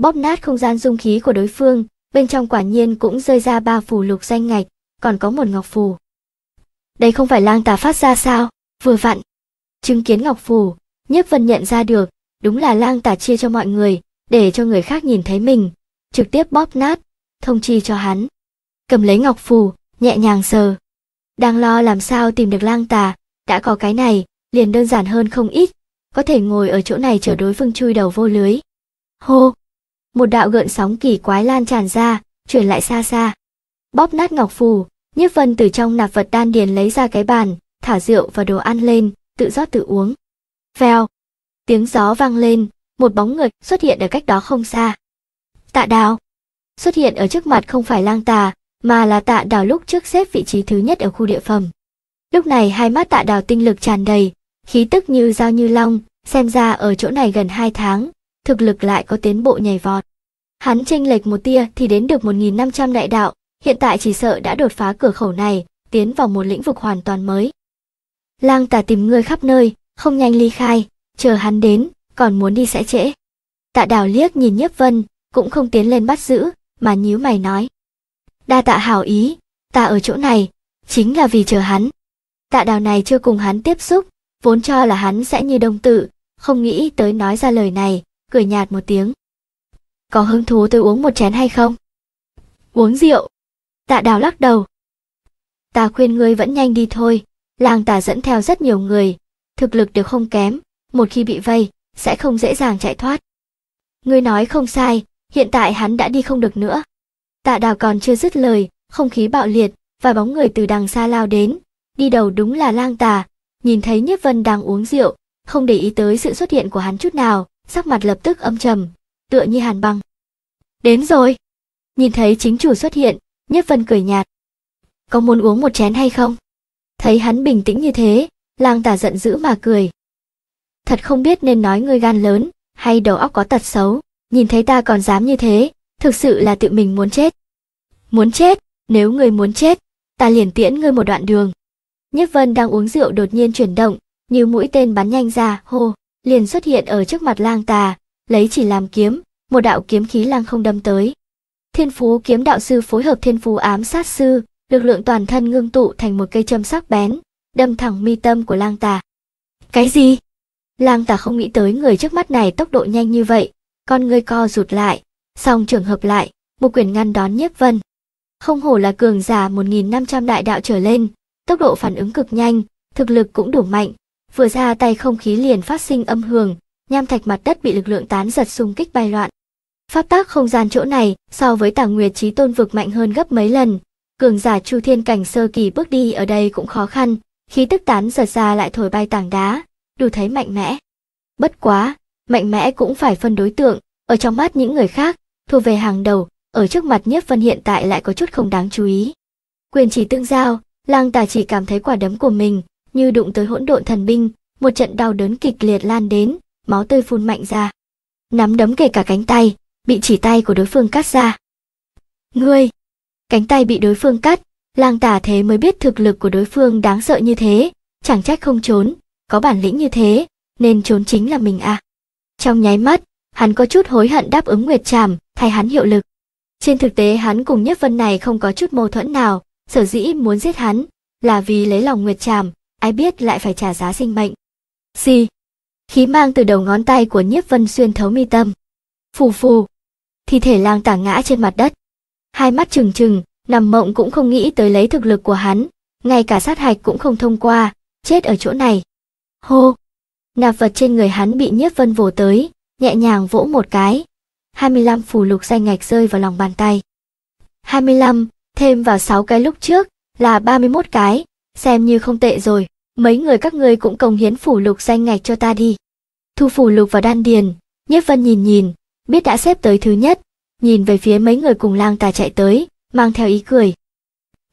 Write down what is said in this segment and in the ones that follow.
bóp nát không gian dung khí của đối phương, bên trong quả nhiên cũng rơi ra ba phù lục danh ngạch, còn có một ngọc phù. Đây không phải lang tà phát ra sao, vừa vặn. Chứng kiến ngọc phù, Nhiếp Vân nhận ra được, đúng là lang tà chia cho mọi người, để cho người khác nhìn thấy mình, trực tiếp bóp nát, thông chi cho hắn. Cầm lấy ngọc phù, nhẹ nhàng sờ. Đang lo làm sao tìm được lang tà, đã có cái này, liền đơn giản hơn không ít, có thể ngồi ở chỗ này chờ đối phương chui đầu vô lưới. Hô! một đạo gợn sóng kỳ quái lan tràn ra, chuyển lại xa xa. Bóp nát ngọc phù, Nhiếp Vân từ trong nạp vật đan điền lấy ra cái bàn, thả rượu và đồ ăn lên, tự rót tự uống. Vèo, tiếng gió vang lên, một bóng người xuất hiện ở cách đó không xa. Tạ Đào xuất hiện ở trước mặt không phải lang tà, mà là Tạ Đào lúc trước xếp vị trí thứ nhất ở khu địa phẩm. Lúc này hai mắt Tạ Đào tinh lực tràn đầy, khí tức như dao như long, xem ra ở chỗ này gần hai tháng, thực lực lại có tiến bộ nhảy vọt. Hắn chênh lệch một tia thì đến được 1.500 đại đạo, hiện tại chỉ sợ đã đột phá cửa khẩu này, tiến vào một lĩnh vực hoàn toàn mới. Lang tà tìm ngươi khắp nơi, không nhanh ly khai, chờ hắn đến, còn muốn đi sẽ trễ. Tạ đào liếc nhìn nhiếp vân, cũng không tiến lên bắt giữ, mà nhíu mày nói. Đa tạ hảo ý, ta ở chỗ này, chính là vì chờ hắn. Tạ đào này chưa cùng hắn tiếp xúc, vốn cho là hắn sẽ như đông tự, không nghĩ tới nói ra lời này, cười nhạt một tiếng. Có hứng thú tôi uống một chén hay không? Uống rượu. Tạ đào lắc đầu. Ta khuyên ngươi vẫn nhanh đi thôi, làng ta dẫn theo rất nhiều người, thực lực đều không kém, một khi bị vây, sẽ không dễ dàng chạy thoát. Ngươi nói không sai, hiện tại hắn đã đi không được nữa. Tạ đào còn chưa dứt lời, không khí bạo liệt, vài bóng người từ đằng xa lao đến, đi đầu đúng là lang tà, nhìn thấy Nhất Vân đang uống rượu, không để ý tới sự xuất hiện của hắn chút nào, sắc mặt lập tức âm trầm, tựa như hàn băng. Đến rồi. Nhìn thấy chính chủ xuất hiện, Nhất Vân cười nhạt. Có muốn uống một chén hay không? Thấy hắn bình tĩnh như thế, lang tả giận dữ mà cười. Thật không biết nên nói ngươi gan lớn, hay đầu óc có tật xấu, nhìn thấy ta còn dám như thế, thực sự là tự mình muốn chết. Muốn chết, nếu ngươi muốn chết, ta liền tiễn ngươi một đoạn đường. Nhất Vân đang uống rượu đột nhiên chuyển động, như mũi tên bắn nhanh ra, hô liền xuất hiện ở trước mặt lang tà, lấy chỉ làm kiếm, một đạo kiếm khí lang không đâm tới. Thiên phú kiếm đạo sư phối hợp thiên phú ám sát sư, lực lượng toàn thân ngưng tụ thành một cây châm sắc bén, đâm thẳng mi tâm của lang tà. Cái gì? Lang tà không nghĩ tới người trước mắt này tốc độ nhanh như vậy, con người co rụt lại, song trường hợp lại, một quyền ngăn đón nhiếp vân. Không hổ là cường giả 1.500 đại đạo trở lên, tốc độ phản ứng cực nhanh, thực lực cũng đủ mạnh, Vừa ra tay không khí liền phát sinh âm hưởng, nham thạch mặt đất bị lực lượng tán giật xung kích bay loạn. Pháp tác không gian chỗ này so với Tà Nguyệt Chí Tôn vực mạnh hơn gấp mấy lần, cường giả Chu Thiên cảnh sơ kỳ bước đi ở đây cũng khó khăn, khí tức tán giật ra lại thổi bay tảng đá, đủ thấy mạnh mẽ. Bất quá, mạnh mẽ cũng phải phân đối tượng, ở trong mắt những người khác, thuộc về hàng đầu, ở trước mặt Nhiếp Vân hiện tại lại có chút không đáng chú ý. Quyền chỉ tương giao, Lang Tà chỉ cảm thấy quả đấm của mình như đụng tới hỗn độn thần binh, một trận đau đớn kịch liệt lan đến, máu tươi phun mạnh ra. Nắm đấm kể cả cánh tay, bị chỉ tay của đối phương cắt ra. Ngươi! Cánh tay bị đối phương cắt, lang tả thế mới biết thực lực của đối phương đáng sợ như thế, chẳng trách không trốn, có bản lĩnh như thế, nên trốn chính là mình à. Trong nháy mắt, hắn có chút hối hận đáp ứng Nguyệt Tràm, thay hắn hiệu lực. Trên thực tế hắn cùng Nhất Vân này không có chút mâu thuẫn nào, sở dĩ muốn giết hắn là vì lấy lòng Nguyệt Tràm, ai biết lại phải trả giá sinh mệnh. Xì. Khí mang từ đầu ngón tay của nhiếp vân xuyên thấu mi tâm. Phù phù. Thi thể lang tả ngã trên mặt đất. Hai mắt trừng trừng, nằm mộng cũng không nghĩ tới lấy thực lực của hắn. Ngay cả sát hạch cũng không thông qua, chết ở chỗ này. Hô. Nạp vật trên người hắn bị nhiếp vân vồ tới, nhẹ nhàng vỗ một cái. 25 phù lục danh ngạch rơi vào lòng bàn tay. 25, thêm vào 6 cái lúc trước, là 31 cái, xem như không tệ rồi, mấy người các ngươi cũng cống hiến phủ lục danh ngạch cho ta đi. Thu phủ lục vào đan điền, nhất Vân nhìn nhìn, biết đã xếp tới thứ nhất, nhìn về phía mấy người cùng lang tà chạy tới, mang theo ý cười.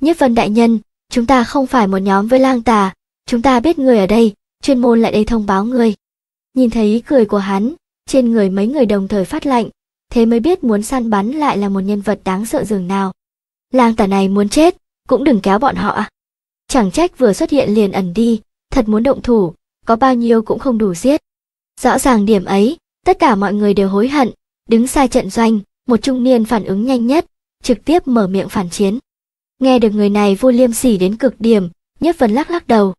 nhất Vân đại nhân, chúng ta không phải một nhóm với lang tà, chúng ta biết người ở đây, chuyên môn lại đây thông báo người. Nhìn thấy ý cười của hắn, trên người mấy người đồng thời phát lạnh, thế mới biết muốn săn bắn lại là một nhân vật đáng sợ dường nào. Lang tà này muốn chết, cũng đừng kéo bọn họ à. Chẳng trách vừa xuất hiện liền ẩn đi, thật muốn động thủ, có bao nhiêu cũng không đủ giết. Rõ ràng điểm ấy, tất cả mọi người đều hối hận, đứng xa trận doanh, một trung niên phản ứng nhanh nhất, trực tiếp mở miệng phản chiến. Nghe được người này vô liêm sỉ đến cực điểm, nhất phần lắc lắc đầu.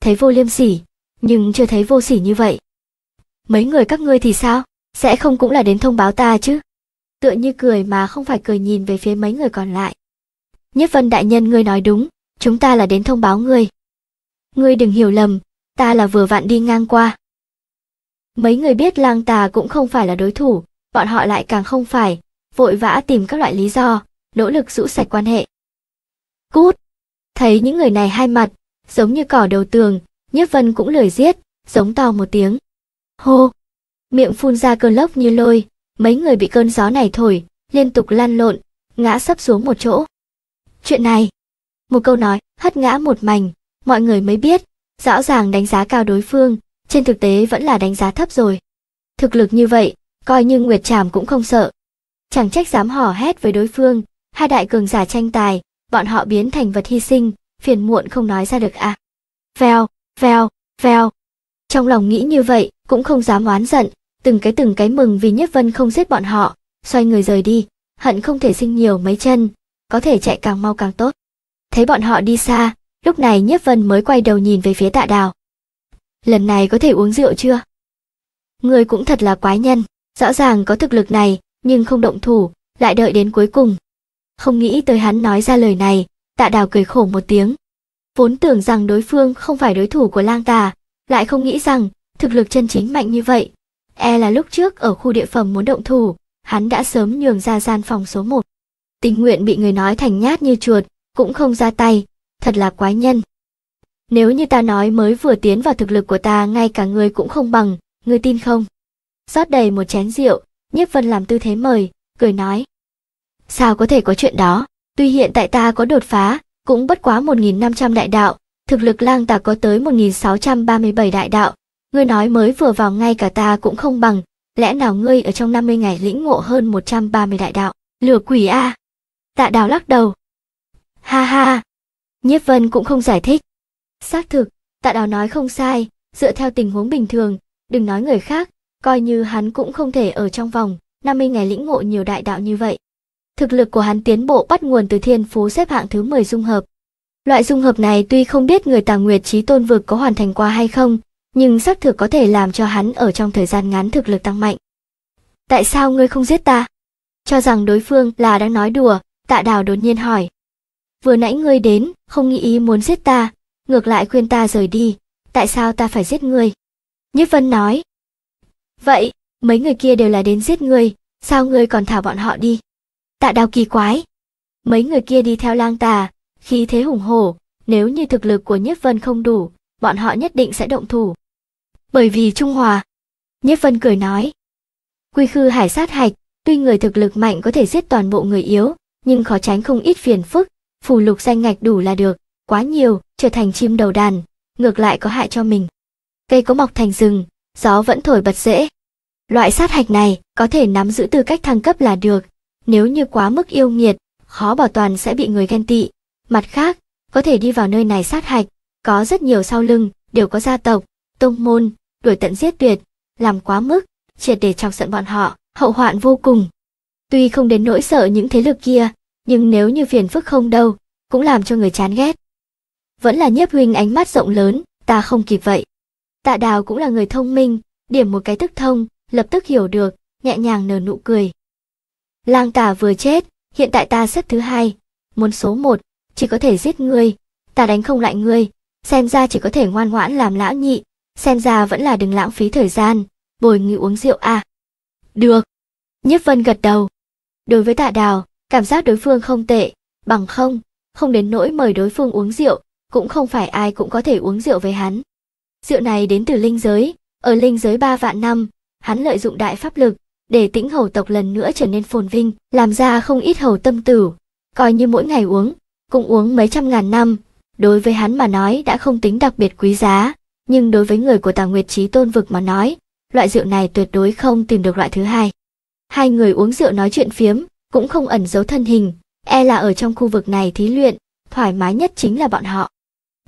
Thấy vô liêm sỉ, nhưng chưa thấy vô sỉ như vậy. Mấy người các ngươi thì sao? Sẽ không cũng là đến thông báo ta chứ? Tựa như cười mà không phải cười nhìn về phía mấy người còn lại. Nhất vân đại nhân ngươi nói đúng, chúng ta là đến thông báo ngươi. Ngươi đừng hiểu lầm, ta là vừa vặn đi ngang qua. Mấy người biết lang tà cũng không phải là đối thủ, bọn họ lại càng không phải, vội vã tìm các loại lý do, nỗ lực rũ sạch quan hệ. Cút! Thấy những người này hai mặt, giống như cỏ đầu tường, Nhất Vân cũng lười giết, giống to một tiếng. Hô! Miệng phun ra cơn lốc như lôi, mấy người bị cơn gió này thổi, liên tục lăn lộn, ngã sấp xuống một chỗ. Chuyện này, một câu nói hất ngã một mảnh mọi người mới biết rõ ràng đánh giá cao đối phương trên thực tế vẫn là đánh giá thấp rồi thực lực như vậy coi như nguyệt trảm cũng không sợ chẳng trách dám hò hét với đối phương hai đại cường giả tranh tài bọn họ biến thành vật hy sinh phiền muộn không nói ra được à veo veo veo trong lòng nghĩ như vậy cũng không dám oán giận từng cái từng cái mừng vì nhất vân không giết bọn họ xoay người rời đi hận không thể sinh nhiều mấy chân có thể chạy càng mau càng tốt Thấy bọn họ đi xa, lúc này Nhiếp Vân mới quay đầu nhìn về phía tạ đào. Lần này có thể uống rượu chưa? Người cũng thật là quái nhân, rõ ràng có thực lực này, nhưng không động thủ, lại đợi đến cuối cùng. Không nghĩ tới hắn nói ra lời này, tạ đào cười khổ một tiếng. Vốn tưởng rằng đối phương không phải đối thủ của lang tà, lại không nghĩ rằng thực lực chân chính mạnh như vậy. E là lúc trước ở khu địa phẩm muốn động thủ, hắn đã sớm nhường ra gian phòng số 1. Tình nguyện bị người nói thành nhát như chuột, cũng không ra tay, thật là quái nhân. Nếu như ta nói mới vừa tiến vào thực lực của ta ngay cả ngươi cũng không bằng, ngươi tin không? rót đầy một chén rượu, Nhiếp Vân làm tư thế mời, cười nói. Sao có thể có chuyện đó, tuy hiện tại ta có đột phá, cũng bất quá 1.500 đại đạo, thực lực lang ta có tới 1.637 đại đạo. Ngươi nói mới vừa vào ngay cả ta cũng không bằng, lẽ nào ngươi ở trong 50 ngày lĩnh ngộ hơn 130 đại đạo, lừa quỷ a à? Tạ đào lắc đầu, Ha ha. Nhiếp Vân cũng không giải thích. Xác thực, Tạ Đào nói không sai, dựa theo tình huống bình thường, đừng nói người khác, coi như hắn cũng không thể ở trong vòng 50 ngày lĩnh ngộ nhiều đại đạo như vậy. Thực lực của hắn tiến bộ bắt nguồn từ thiên phú xếp hạng thứ 10 dung hợp. Loại dung hợp này tuy không biết người Tà Nguyệt trí Tôn vực có hoàn thành qua hay không, nhưng xác thực có thể làm cho hắn ở trong thời gian ngắn thực lực tăng mạnh. Tại sao ngươi không giết ta? Cho rằng đối phương là đang nói đùa, Tạ Đào đột nhiên hỏi vừa nãy ngươi đến, không nghĩ ý muốn giết ta, ngược lại khuyên ta rời đi, tại sao ta phải giết ngươi? nhất Vân nói. Vậy, mấy người kia đều là đến giết ngươi, sao ngươi còn thả bọn họ đi? Tạ đào kỳ quái. Mấy người kia đi theo lang tà, khí thế hùng hổ, nếu như thực lực của nhất Vân không đủ, bọn họ nhất định sẽ động thủ. Bởi vì Trung Hòa. nhất Vân cười nói. Quy khư hải sát hạch, tuy người thực lực mạnh có thể giết toàn bộ người yếu, nhưng khó tránh không ít phiền phức, phù lục danh ngạch đủ là được, quá nhiều, trở thành chim đầu đàn, ngược lại có hại cho mình. Cây có mọc thành rừng, gió vẫn thổi bật dễ Loại sát hạch này có thể nắm giữ tư cách thăng cấp là được, nếu như quá mức yêu nghiệt, khó bảo toàn sẽ bị người ghen tị. Mặt khác, có thể đi vào nơi này sát hạch, có rất nhiều sau lưng, đều có gia tộc, tông môn, đuổi tận giết tuyệt, làm quá mức, triệt để chọc giận bọn họ, hậu hoạn vô cùng. Tuy không đến nỗi sợ những thế lực kia, nhưng nếu như phiền phức không đâu, cũng làm cho người chán ghét. Vẫn là nhiếp huynh ánh mắt rộng lớn, ta không kịp vậy. Tạ đào cũng là người thông minh, điểm một cái tức thông, lập tức hiểu được, nhẹ nhàng nở nụ cười. Lang tả vừa chết, hiện tại ta xếp thứ hai, muốn số một, chỉ có thể giết ngươi, ta đánh không lại ngươi, xem ra chỉ có thể ngoan ngoãn làm lão nhị, xem ra vẫn là đừng lãng phí thời gian, bồi nghi uống rượu à. Được. Nhiếp vân gật đầu. Đối với tạ đào, cảm giác đối phương không tệ, bằng không, không đến nỗi mời đối phương uống rượu, cũng không phải ai cũng có thể uống rượu với hắn. Rượu này đến từ linh giới, ở linh giới ba vạn năm, hắn lợi dụng đại pháp lực, để tĩnh hầu tộc lần nữa trở nên phồn vinh, làm ra không ít hầu tâm tử, coi như mỗi ngày uống, cũng uống mấy trăm ngàn năm, đối với hắn mà nói đã không tính đặc biệt quý giá, nhưng đối với người của tàng Nguyệt Chí Tôn vực mà nói, loại rượu này tuyệt đối không tìm được loại thứ hai. Hai người uống rượu nói chuyện phiếm, cũng không ẩn giấu thân hình, e là ở trong khu vực này thí luyện, thoải mái nhất chính là bọn họ.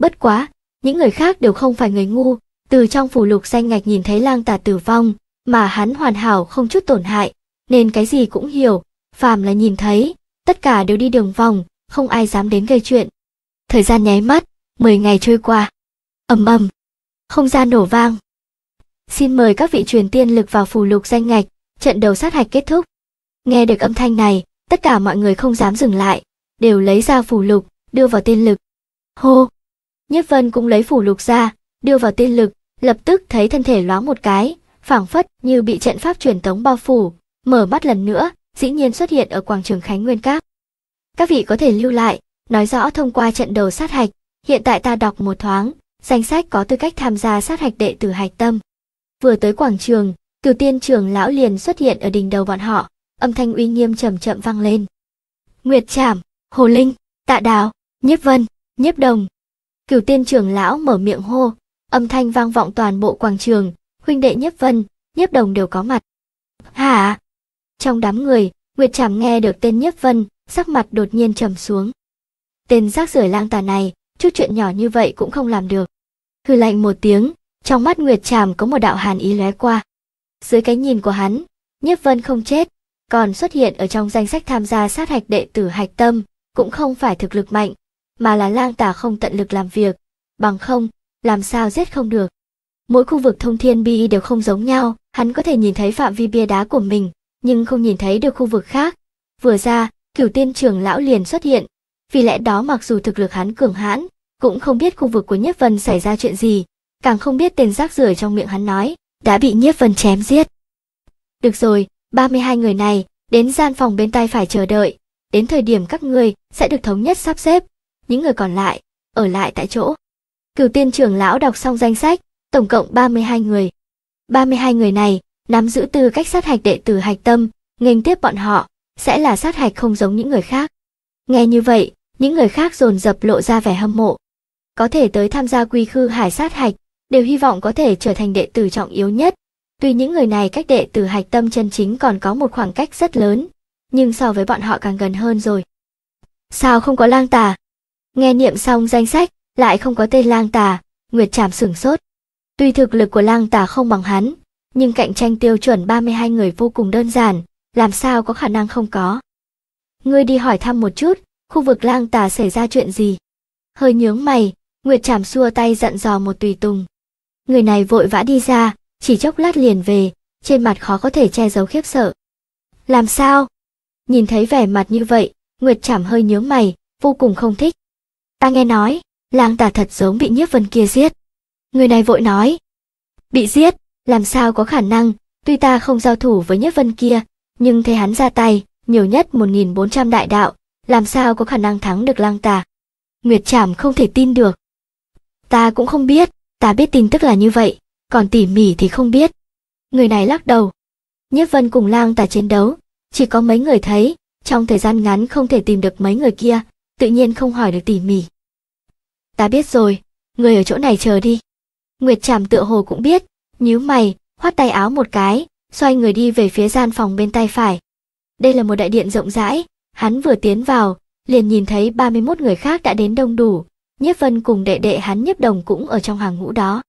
Bất quá, những người khác đều không phải người ngu, từ trong phủ lục danh ngạch nhìn thấy lang tà tử vong, mà hắn hoàn hảo không chút tổn hại, nên cái gì cũng hiểu, phàm là nhìn thấy, tất cả đều đi đường vòng, không ai dám đến gây chuyện. Thời gian nháy mắt, 10 ngày trôi qua. ầm ầm, không gian nổ vang. Xin mời các vị truyền tiên lực vào phù lục danh ngạch, trận đầu sát hạch kết thúc. Nghe được âm thanh này, tất cả mọi người không dám dừng lại, đều lấy ra phù lục, đưa vào tiên lực. Hô! Nhất Vân cũng lấy phù lục ra, đưa vào tiên lực, lập tức thấy thân thể loáng một cái, phảng phất như bị trận pháp truyền tống bao phủ, mở mắt lần nữa, dĩ nhiên xuất hiện ở quảng trường Khánh Nguyên Các. Các vị có thể lưu lại, nói rõ thông qua trận đầu sát hạch, hiện tại ta đọc một thoáng, danh sách có tư cách tham gia sát hạch đệ tử hạch tâm. Vừa tới quảng trường, Cửu Tiên trưởng lão liền xuất hiện ở đỉnh đầu bọn họ, âm thanh uy nghiêm chậm chậm vang lên. Nguyệt Trảm, Hồ Linh, Tạ Đào, Nhiếp Vân, Nhiếp Đồng. Cửu tiên trưởng lão mở miệng hô, âm thanh vang vọng toàn bộ quảng trường, huynh đệ Nhiếp Vân, Nhiếp Đồng đều có mặt. Hả? Trong đám người, Nguyệt Trảm nghe được tên Nhiếp Vân, sắc mặt đột nhiên trầm xuống. Tên rác rưởi lang tà này, chút chuyện nhỏ như vậy cũng không làm được. Hừ lạnh một tiếng, trong mắt Nguyệt Trảm có một đạo hàn ý lóe qua. Dưới cái nhìn của hắn, Nhiếp Vân không chết, còn xuất hiện ở trong danh sách tham gia sát hạch đệ tử hạch tâm cũng không phải thực lực mạnh mà là lang tả không tận lực làm việc bằng không làm sao giết không được mỗi khu vực thông thiên bi đều không giống nhau hắn có thể nhìn thấy phạm vi bia đá của mình nhưng không nhìn thấy được khu vực khác vừa ra cửu tiên trưởng lão liền xuất hiện vì lẽ đó mặc dù thực lực hắn cường hãn cũng không biết khu vực của nhất vân xảy ra chuyện gì càng không biết tên rác rưởi trong miệng hắn nói đã bị nhất vân chém giết được rồi 32 người này đến gian phòng bên tay phải chờ đợi, đến thời điểm các người sẽ được thống nhất sắp xếp, những người còn lại ở lại tại chỗ. Cửu Tiên trưởng lão đọc xong danh sách, tổng cộng 32 người. 32 người này nắm giữ tư cách sát hạch đệ tử hạch tâm, nghênh tiếp bọn họ sẽ là sát hạch không giống những người khác. Nghe như vậy, những người khác dồn dập lộ ra vẻ hâm mộ. Có thể tới tham gia quy khư hải sát hạch, đều hy vọng có thể trở thành đệ tử trọng yếu nhất Tuy những người này cách đệ tử hạch tâm chân chính còn có một khoảng cách rất lớn, nhưng so với bọn họ càng gần hơn rồi. Sao không có lang tà? Nghe niệm xong danh sách, lại không có tên lang tà, Nguyệt Trảm sửng sốt. Tuy thực lực của lang tà không bằng hắn, nhưng cạnh tranh tiêu chuẩn 32 người vô cùng đơn giản, làm sao có khả năng không có. Ngươi đi hỏi thăm một chút, khu vực lang tà xảy ra chuyện gì? Hơi nhướng mày, Nguyệt Trảm xua tay dặn dò một tùy tùng. Người này vội vã đi ra, chỉ chốc lát liền về, trên mặt khó có thể che giấu khiếp sợ. Làm sao? Nhìn thấy vẻ mặt như vậy, Nguyệt chảm hơi nhướng mày, vô cùng không thích. Ta nghe nói, lang tà thật giống bị nhiếp vân kia giết. Người này vội nói. Bị giết, làm sao có khả năng, tuy ta không giao thủ với nhiếp vân kia, nhưng thấy hắn ra tay, nhiều nhất 1.400 đại đạo, làm sao có khả năng thắng được lang tà. Nguyệt chảm không thể tin được. Ta cũng không biết, ta biết tin tức là như vậy còn tỉ mỉ thì không biết. Người này lắc đầu. Nhiếp vân cùng lang tà chiến đấu, chỉ có mấy người thấy, trong thời gian ngắn không thể tìm được mấy người kia, tự nhiên không hỏi được tỉ mỉ. Ta biết rồi, người ở chỗ này chờ đi. Nguyệt Tràm tựa hồ cũng biết, nhíu mày, khoát tay áo một cái, xoay người đi về phía gian phòng bên tay phải. Đây là một đại điện rộng rãi, hắn vừa tiến vào, liền nhìn thấy 31 người khác đã đến đông đủ, Nhiếp Vân cùng đệ đệ hắn Nhiếp Đồng cũng ở trong hàng ngũ đó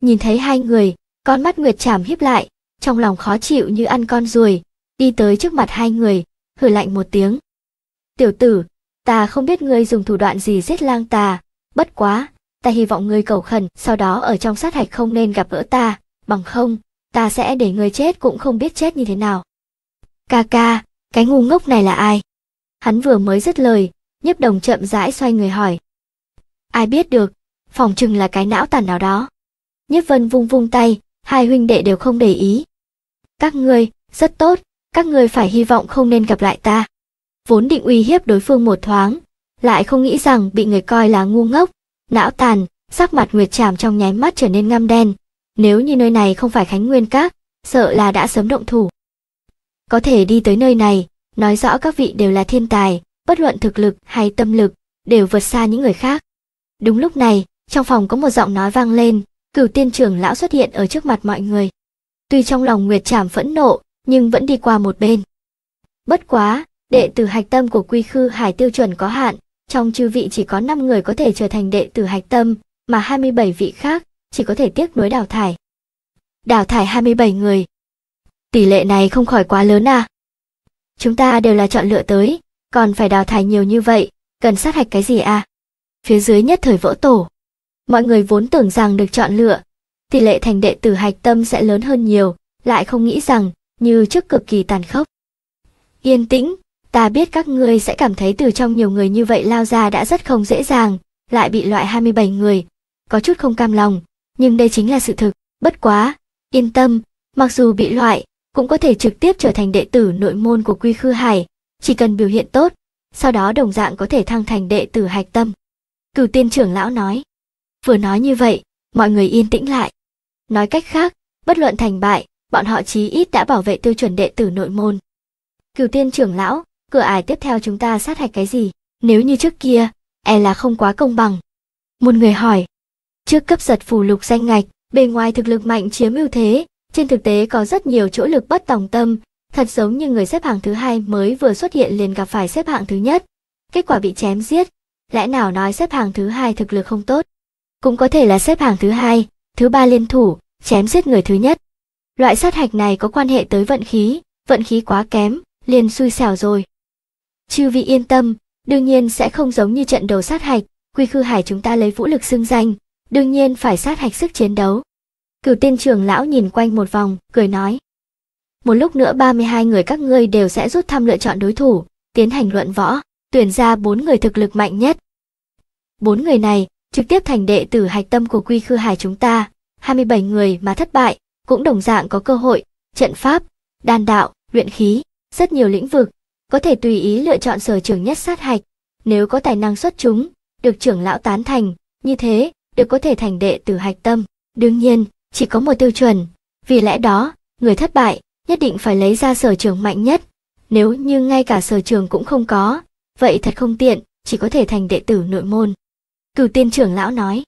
nhìn thấy hai người, con mắt Nguyệt Trảm híp lại, trong lòng khó chịu như ăn con ruồi, đi tới trước mặt hai người, hừ lạnh một tiếng. Tiểu tử, ta không biết ngươi dùng thủ đoạn gì giết lang ta, bất quá, ta hy vọng ngươi cầu khẩn, sau đó ở trong sát hạch không nên gặp gỡ ta, bằng không, ta sẽ để ngươi chết cũng không biết chết như thế nào. Ca ca, cái ngu ngốc này là ai? Hắn vừa mới dứt lời, nhấp đồng chậm rãi xoay người hỏi. Ai biết được, phòng chừng là cái não tàn nào đó. Nhiếp Vân vung vung tay, hai huynh đệ đều không để ý. Các ngươi, rất tốt, các ngươi phải hy vọng không nên gặp lại ta. Vốn định uy hiếp đối phương một thoáng, lại không nghĩ rằng bị người coi là ngu ngốc, não tàn, sắc mặt Nguyệt Trảm trong nháy mắt trở nên ngăm đen. Nếu như nơi này không phải Khánh Nguyên Các, sợ là đã sớm động thủ. Có thể đi tới nơi này, nói rõ các vị đều là thiên tài, bất luận thực lực hay tâm lực, đều vượt xa những người khác. Đúng lúc này, trong phòng có một giọng nói vang lên, cửu tiên trưởng lão xuất hiện ở trước mặt mọi người. Tuy trong lòng Nguyệt Trảm phẫn nộ, nhưng vẫn đi qua một bên. Bất quá, đệ tử hạch tâm của quy khư hải tiêu chuẩn có hạn, trong chư vị chỉ có 5 người có thể trở thành đệ tử hạch tâm, mà 27 vị khác chỉ có thể tiếc nối đào thải. Đào thải 27 người. Tỷ lệ này không khỏi quá lớn à? Chúng ta đều là chọn lựa tới, còn phải đào thải nhiều như vậy, cần sát hạch cái gì à? Phía dưới nhất thời vỡ tổ. Mọi người vốn tưởng rằng được chọn lựa, tỷ lệ thành đệ tử hạch tâm sẽ lớn hơn nhiều, lại không nghĩ rằng, như trước cực kỳ tàn khốc. Yên tĩnh, ta biết các ngươi sẽ cảm thấy từ trong nhiều người như vậy lao ra đã rất không dễ dàng, lại bị loại 27 người, có chút không cam lòng, nhưng đây chính là sự thực, bất quá, yên tâm, mặc dù bị loại, cũng có thể trực tiếp trở thành đệ tử nội môn của Quy Khư Hải, chỉ cần biểu hiện tốt, sau đó đồng dạng có thể thăng thành đệ tử hạch tâm. Cửu tiên trưởng lão nói. Vừa nói như vậy, mọi người yên tĩnh lại. Nói cách khác, bất luận thành bại, bọn họ chí ít đã bảo vệ tiêu chuẩn đệ tử nội môn. Cửu tiên trưởng lão, cửa ải tiếp theo chúng ta sát hạch cái gì? Nếu như trước kia, e là không quá công bằng. Một người hỏi, trước cấp giật phù lục danh ngạch, bề ngoài thực lực mạnh chiếm ưu thế, trên thực tế có rất nhiều chỗ lực bất tòng tâm, thật giống như người xếp hạng thứ hai mới vừa xuất hiện liền gặp phải xếp hạng thứ nhất. Kết quả bị chém giết, lẽ nào nói xếp hạng thứ hai thực lực không tốt? cũng có thể là xếp hàng thứ hai, thứ ba liên thủ, chém giết người thứ nhất. Loại sát hạch này có quan hệ tới vận khí, vận khí quá kém, liền xui xẻo rồi. Chư vị yên tâm, đương nhiên sẽ không giống như trận đầu sát hạch, quy khư hải chúng ta lấy vũ lực xưng danh, đương nhiên phải sát hạch sức chiến đấu. Cửu tiên trưởng lão nhìn quanh một vòng, cười nói. Một lúc nữa 32 người các ngươi đều sẽ rút thăm lựa chọn đối thủ, tiến hành luận võ, tuyển ra bốn người thực lực mạnh nhất. Bốn người này trực tiếp thành đệ tử hạch tâm của Quy Khư Hải chúng ta. 27 người mà thất bại cũng đồng dạng có cơ hội, trận pháp, đan đạo, luyện khí, rất nhiều lĩnh vực, có thể tùy ý lựa chọn sở trường nhất sát hạch, nếu có tài năng xuất chúng, được trưởng lão tán thành, như thế, được có thể thành đệ tử hạch tâm. Đương nhiên, chỉ có một tiêu chuẩn, vì lẽ đó, người thất bại nhất định phải lấy ra sở trường mạnh nhất, nếu như ngay cả sở trường cũng không có, vậy thật không tiện, chỉ có thể thành đệ tử nội môn. Cửu tiên trưởng lão nói.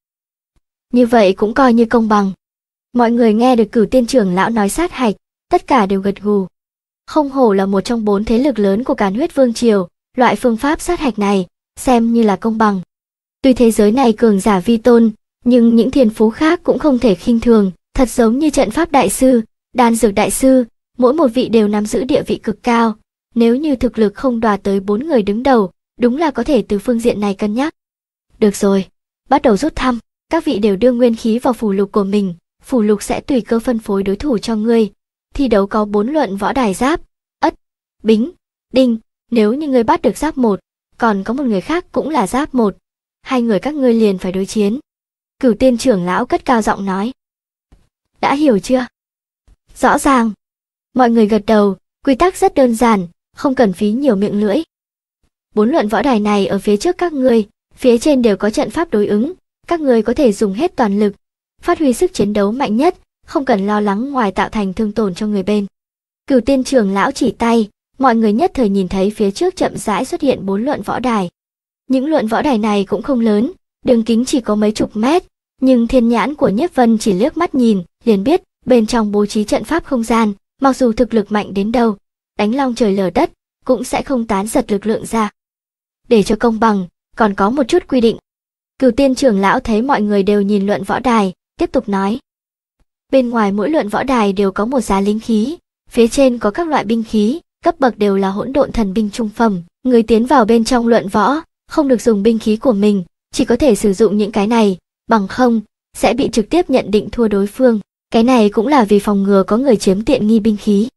Như vậy cũng coi như công bằng. Mọi người nghe được cửu tiên trưởng lão nói sát hạch, tất cả đều gật gù. Không hổ là một trong bốn thế lực lớn của càn huyết vương triều, loại phương pháp sát hạch này, xem như là công bằng. Tuy thế giới này cường giả vi tôn, nhưng những thiền phú khác cũng không thể khinh thường, thật giống như trận pháp đại sư, đan dược đại sư, mỗi một vị đều nắm giữ địa vị cực cao. Nếu như thực lực không đòa tới bốn người đứng đầu, đúng là có thể từ phương diện này cân nhắc. Được rồi, bắt đầu rút thăm, các vị đều đưa nguyên khí vào phù lục của mình, phù lục sẽ tùy cơ phân phối đối thủ cho ngươi. Thi đấu có bốn luận võ đài giáp, ất, bính, đinh, nếu như ngươi bắt được giáp một, còn có một người khác cũng là giáp một, hai người các ngươi liền phải đối chiến. Cửu tiên trưởng lão cất cao giọng nói. Đã hiểu chưa? Rõ ràng. Mọi người gật đầu, quy tắc rất đơn giản, không cần phí nhiều miệng lưỡi. Bốn luận võ đài này ở phía trước các ngươi, phía trên đều có trận pháp đối ứng, các người có thể dùng hết toàn lực, phát huy sức chiến đấu mạnh nhất, không cần lo lắng ngoài tạo thành thương tổn cho người bên. Cửu tiên trưởng lão chỉ tay, mọi người nhất thời nhìn thấy phía trước chậm rãi xuất hiện bốn luận võ đài. Những luận võ đài này cũng không lớn, đường kính chỉ có mấy chục mét, nhưng thiên nhãn của Nhất Vân chỉ liếc mắt nhìn, liền biết bên trong bố trí trận pháp không gian, mặc dù thực lực mạnh đến đâu, đánh long trời lở đất, cũng sẽ không tán giật lực lượng ra. Để cho công bằng, còn có một chút quy định. Cửu tiên trưởng lão thấy mọi người đều nhìn luận võ đài, tiếp tục nói. Bên ngoài mỗi luận võ đài đều có một giá lính khí, phía trên có các loại binh khí, cấp bậc đều là hỗn độn thần binh trung phẩm. Người tiến vào bên trong luận võ, không được dùng binh khí của mình, chỉ có thể sử dụng những cái này, bằng không, sẽ bị trực tiếp nhận định thua đối phương. Cái này cũng là vì phòng ngừa có người chiếm tiện nghi binh khí.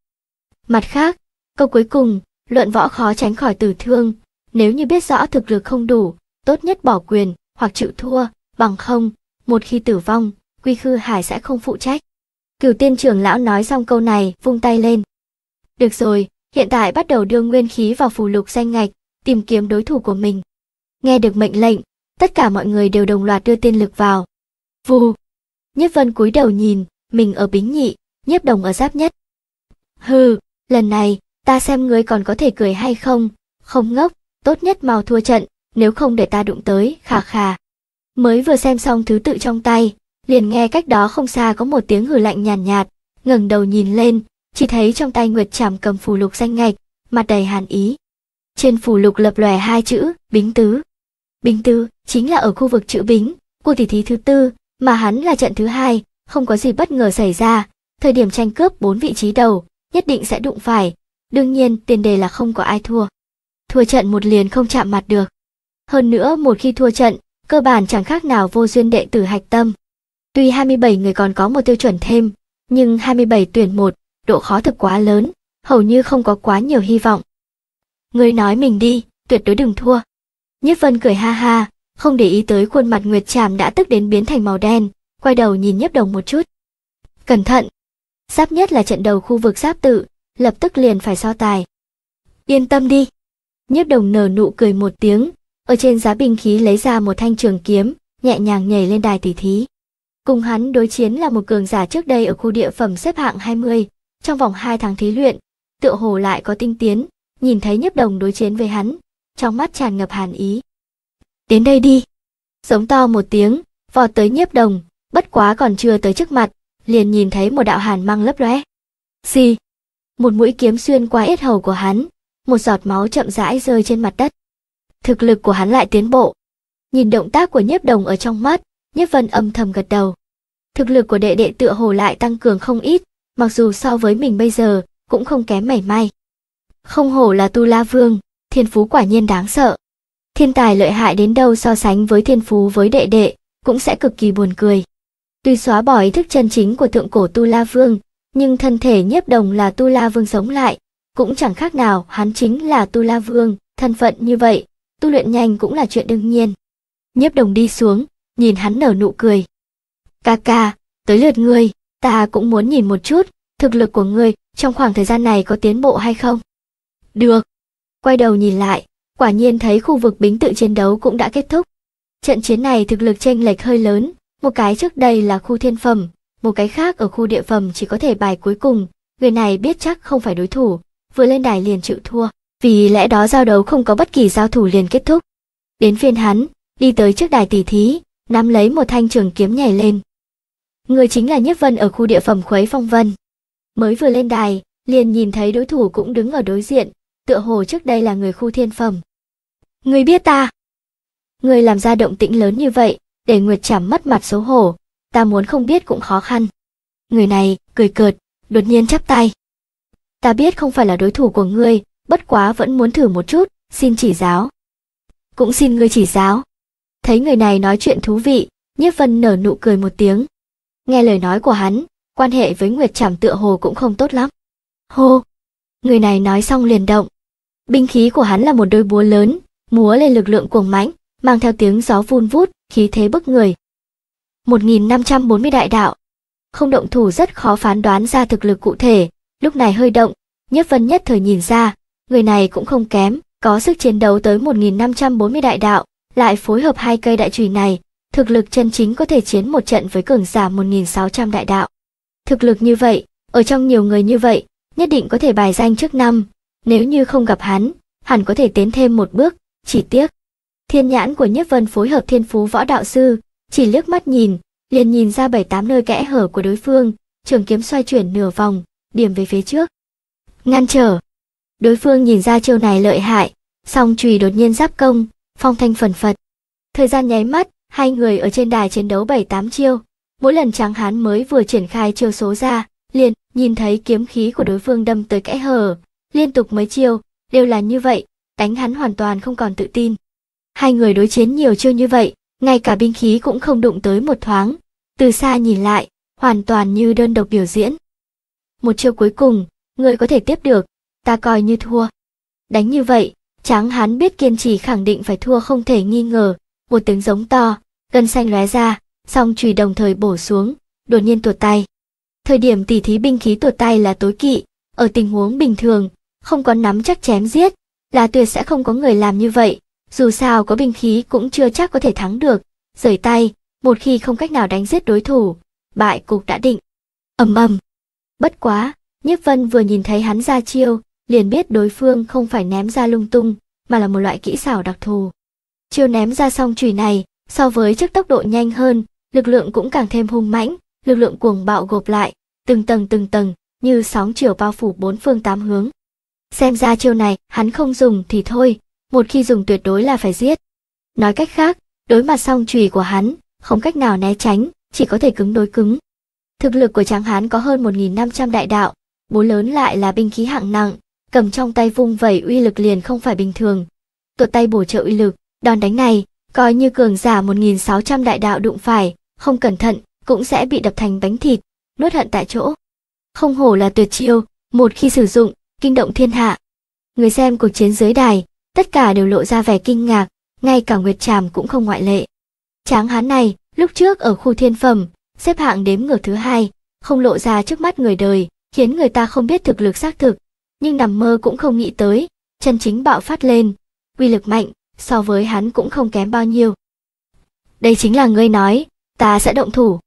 Mặt khác, câu cuối cùng, luận võ khó tránh khỏi tử thương, nếu như biết rõ thực lực không đủ, tốt nhất bỏ quyền hoặc chịu thua, bằng không, một khi tử vong, quy khư hải sẽ không phụ trách. Cửu tiên trưởng lão nói xong câu này, vung tay lên. Được rồi, hiện tại bắt đầu đưa nguyên khí vào phù lục danh ngạch, tìm kiếm đối thủ của mình. Nghe được mệnh lệnh, tất cả mọi người đều đồng loạt đưa tiên lực vào. Vù! Nhất vân cúi đầu nhìn, mình ở bính nhị, nhiếp đồng ở giáp nhất. Hừ, lần này, ta xem ngươi còn có thể cười hay không, không ngốc, tốt nhất mau thua trận, nếu không để ta đụng tới, khà khà. Mới vừa xem xong thứ tự trong tay, liền nghe cách đó không xa có một tiếng hử lạnh nhàn nhạt, nhạt ngẩng đầu nhìn lên, chỉ thấy trong tay Nguyệt Trảm cầm phù lục danh ngạch, mặt đầy hàn ý. Trên phù lục lập lòe hai chữ, Bính Tứ. Bính Tứ chính là ở khu vực chữ Bính, cuộc tỷ thí thứ tư, mà hắn là trận thứ hai, không có gì bất ngờ xảy ra, thời điểm tranh cướp bốn vị trí đầu, nhất định sẽ đụng phải. Đương nhiên, tiền đề là không có ai thua thua trận một liền không chạm mặt được. Hơn nữa một khi thua trận, cơ bản chẳng khác nào vô duyên đệ tử hạch tâm. Tuy 27 người còn có một tiêu chuẩn thêm, nhưng 27 tuyển một, độ khó thực quá lớn, hầu như không có quá nhiều hy vọng. Người nói mình đi, tuyệt đối đừng thua. Nhất Vân cười ha ha, không để ý tới khuôn mặt Nguyệt Tràm đã tức đến biến thành màu đen, quay đầu nhìn Nhất Đồng một chút. Cẩn thận! Sắp nhất là trận đầu khu vực giáp tự, lập tức liền phải so tài. Yên tâm đi, Nhiếp đồng nở nụ cười một tiếng, ở trên giá binh khí lấy ra một thanh trường kiếm, nhẹ nhàng nhảy lên đài tỷ thí. Cùng hắn đối chiến là một cường giả trước đây ở khu địa phẩm xếp hạng 20, trong vòng 2 tháng thí luyện, tựa hồ lại có tinh tiến, nhìn thấy nhiếp đồng đối chiến với hắn, trong mắt tràn ngập hàn ý. Đến đây đi! Giống to một tiếng, vọt tới nhiếp đồng, bất quá còn chưa tới trước mặt, liền nhìn thấy một đạo hàn mang lấp lóe. Xì! Một mũi kiếm xuyên qua yết hầu của hắn, một giọt máu chậm rãi rơi trên mặt đất. Thực lực của hắn lại tiến bộ. Nhìn động tác của nhiếp đồng ở trong mắt, nhiếp vân âm thầm gật đầu. Thực lực của đệ đệ tựa hồ lại tăng cường không ít, mặc dù so với mình bây giờ, cũng không kém mảy may. Không hổ là tu la vương, thiên phú quả nhiên đáng sợ. Thiên tài lợi hại đến đâu so sánh với thiên phú với đệ đệ, cũng sẽ cực kỳ buồn cười. Tuy xóa bỏ ý thức chân chính của thượng cổ tu la vương, nhưng thân thể nhiếp đồng là tu la vương sống lại, cũng chẳng khác nào hắn chính là tu la vương, thân phận như vậy, tu luyện nhanh cũng là chuyện đương nhiên. Nhiếp đồng đi xuống, nhìn hắn nở nụ cười. Ca ca, tới lượt ngươi, ta cũng muốn nhìn một chút, thực lực của ngươi trong khoảng thời gian này có tiến bộ hay không? Được. Quay đầu nhìn lại, quả nhiên thấy khu vực bính tự chiến đấu cũng đã kết thúc. Trận chiến này thực lực chênh lệch hơi lớn, một cái trước đây là khu thiên phẩm, một cái khác ở khu địa phẩm chỉ có thể bài cuối cùng, người này biết chắc không phải đối thủ, vừa lên đài liền chịu thua, vì lẽ đó giao đấu không có bất kỳ giao thủ liền kết thúc. Đến phiên hắn, đi tới trước đài tỷ thí, nắm lấy một thanh trường kiếm nhảy lên. Người chính là nhất Vân ở khu địa phẩm Khuấy Phong Vân. Mới vừa lên đài, liền nhìn thấy đối thủ cũng đứng ở đối diện, tựa hồ trước đây là người khu thiên phẩm. Người biết ta? Người làm ra động tĩnh lớn như vậy, để Nguyệt chảm mất mặt xấu hổ, ta muốn không biết cũng khó khăn. Người này, cười cợt, đột nhiên chắp tay ta biết không phải là đối thủ của ngươi, bất quá vẫn muốn thử một chút, xin chỉ giáo. Cũng xin ngươi chỉ giáo. Thấy người này nói chuyện thú vị, Nhiếp Vân nở nụ cười một tiếng. Nghe lời nói của hắn, quan hệ với Nguyệt Trảm tựa hồ cũng không tốt lắm. Hô! Người này nói xong liền động. Binh khí của hắn là một đôi búa lớn, múa lên lực lượng cuồng mãnh, mang theo tiếng gió vun vút, khí thế bức người. 1540 đại đạo. Không động thủ rất khó phán đoán ra thực lực cụ thể, lúc này hơi động, Nhất Vân nhất thời nhìn ra, người này cũng không kém, có sức chiến đấu tới 1540 đại đạo, lại phối hợp hai cây đại chùy này, thực lực chân chính có thể chiến một trận với cường giả 1600 đại đạo. Thực lực như vậy, ở trong nhiều người như vậy, nhất định có thể bài danh trước năm, nếu như không gặp hắn, hẳn có thể tiến thêm một bước, chỉ tiếc. Thiên nhãn của Nhất Vân phối hợp thiên phú võ đạo sư, chỉ liếc mắt nhìn, liền nhìn ra bảy tám nơi kẽ hở của đối phương, trường kiếm xoay chuyển nửa vòng, điểm về phía trước. Ngăn trở. Đối phương nhìn ra chiêu này lợi hại, song chùy đột nhiên giáp công, phong thanh phần phật. Thời gian nháy mắt, hai người ở trên đài chiến đấu 7-8 chiêu. Mỗi lần tráng hán mới vừa triển khai chiêu số ra, liền nhìn thấy kiếm khí của đối phương đâm tới kẽ hở, liên tục mấy chiêu, đều là như vậy, đánh hắn hoàn toàn không còn tự tin. Hai người đối chiến nhiều chiêu như vậy, ngay cả binh khí cũng không đụng tới một thoáng, từ xa nhìn lại, hoàn toàn như đơn độc biểu diễn một chiêu cuối cùng, người có thể tiếp được, ta coi như thua. Đánh như vậy, tráng hán biết kiên trì khẳng định phải thua không thể nghi ngờ, một tiếng giống to, gân xanh lóe ra, song chùy đồng thời bổ xuống, đột nhiên tuột tay. Thời điểm tỉ thí binh khí tuột tay là tối kỵ, ở tình huống bình thường, không có nắm chắc chém giết, là tuyệt sẽ không có người làm như vậy, dù sao có binh khí cũng chưa chắc có thể thắng được, rời tay, một khi không cách nào đánh giết đối thủ, bại cục đã định. ầm ầm. Bất quá, Nhiếp Vân vừa nhìn thấy hắn ra chiêu, liền biết đối phương không phải ném ra lung tung, mà là một loại kỹ xảo đặc thù. Chiêu ném ra song chùy này, so với trước tốc độ nhanh hơn, lực lượng cũng càng thêm hung mãnh, lực lượng cuồng bạo gộp lại, từng tầng từng tầng, như sóng chiều bao phủ bốn phương tám hướng. Xem ra chiêu này, hắn không dùng thì thôi, một khi dùng tuyệt đối là phải giết. Nói cách khác, đối mặt song chùy của hắn, không cách nào né tránh, chỉ có thể cứng đối cứng. Thực lực của Tráng Hán có hơn 1.500 đại đạo, bố lớn lại là binh khí hạng nặng, cầm trong tay vung vẩy uy lực liền không phải bình thường. Tuột tay bổ trợ uy lực, đòn đánh này, coi như cường giả 1.600 đại đạo đụng phải, không cẩn thận, cũng sẽ bị đập thành bánh thịt, nuốt hận tại chỗ. Không hổ là tuyệt chiêu, một khi sử dụng, kinh động thiên hạ. Người xem cuộc chiến dưới đài, tất cả đều lộ ra vẻ kinh ngạc, ngay cả Nguyệt Tràm cũng không ngoại lệ. Tráng hán này, lúc trước ở khu thiên phẩm, xếp hạng đếm ngược thứ hai, không lộ ra trước mắt người đời, khiến người ta không biết thực lực xác thực, nhưng nằm mơ cũng không nghĩ tới, chân chính bạo phát lên, uy lực mạnh, so với hắn cũng không kém bao nhiêu. Đây chính là ngươi nói, ta sẽ động thủ.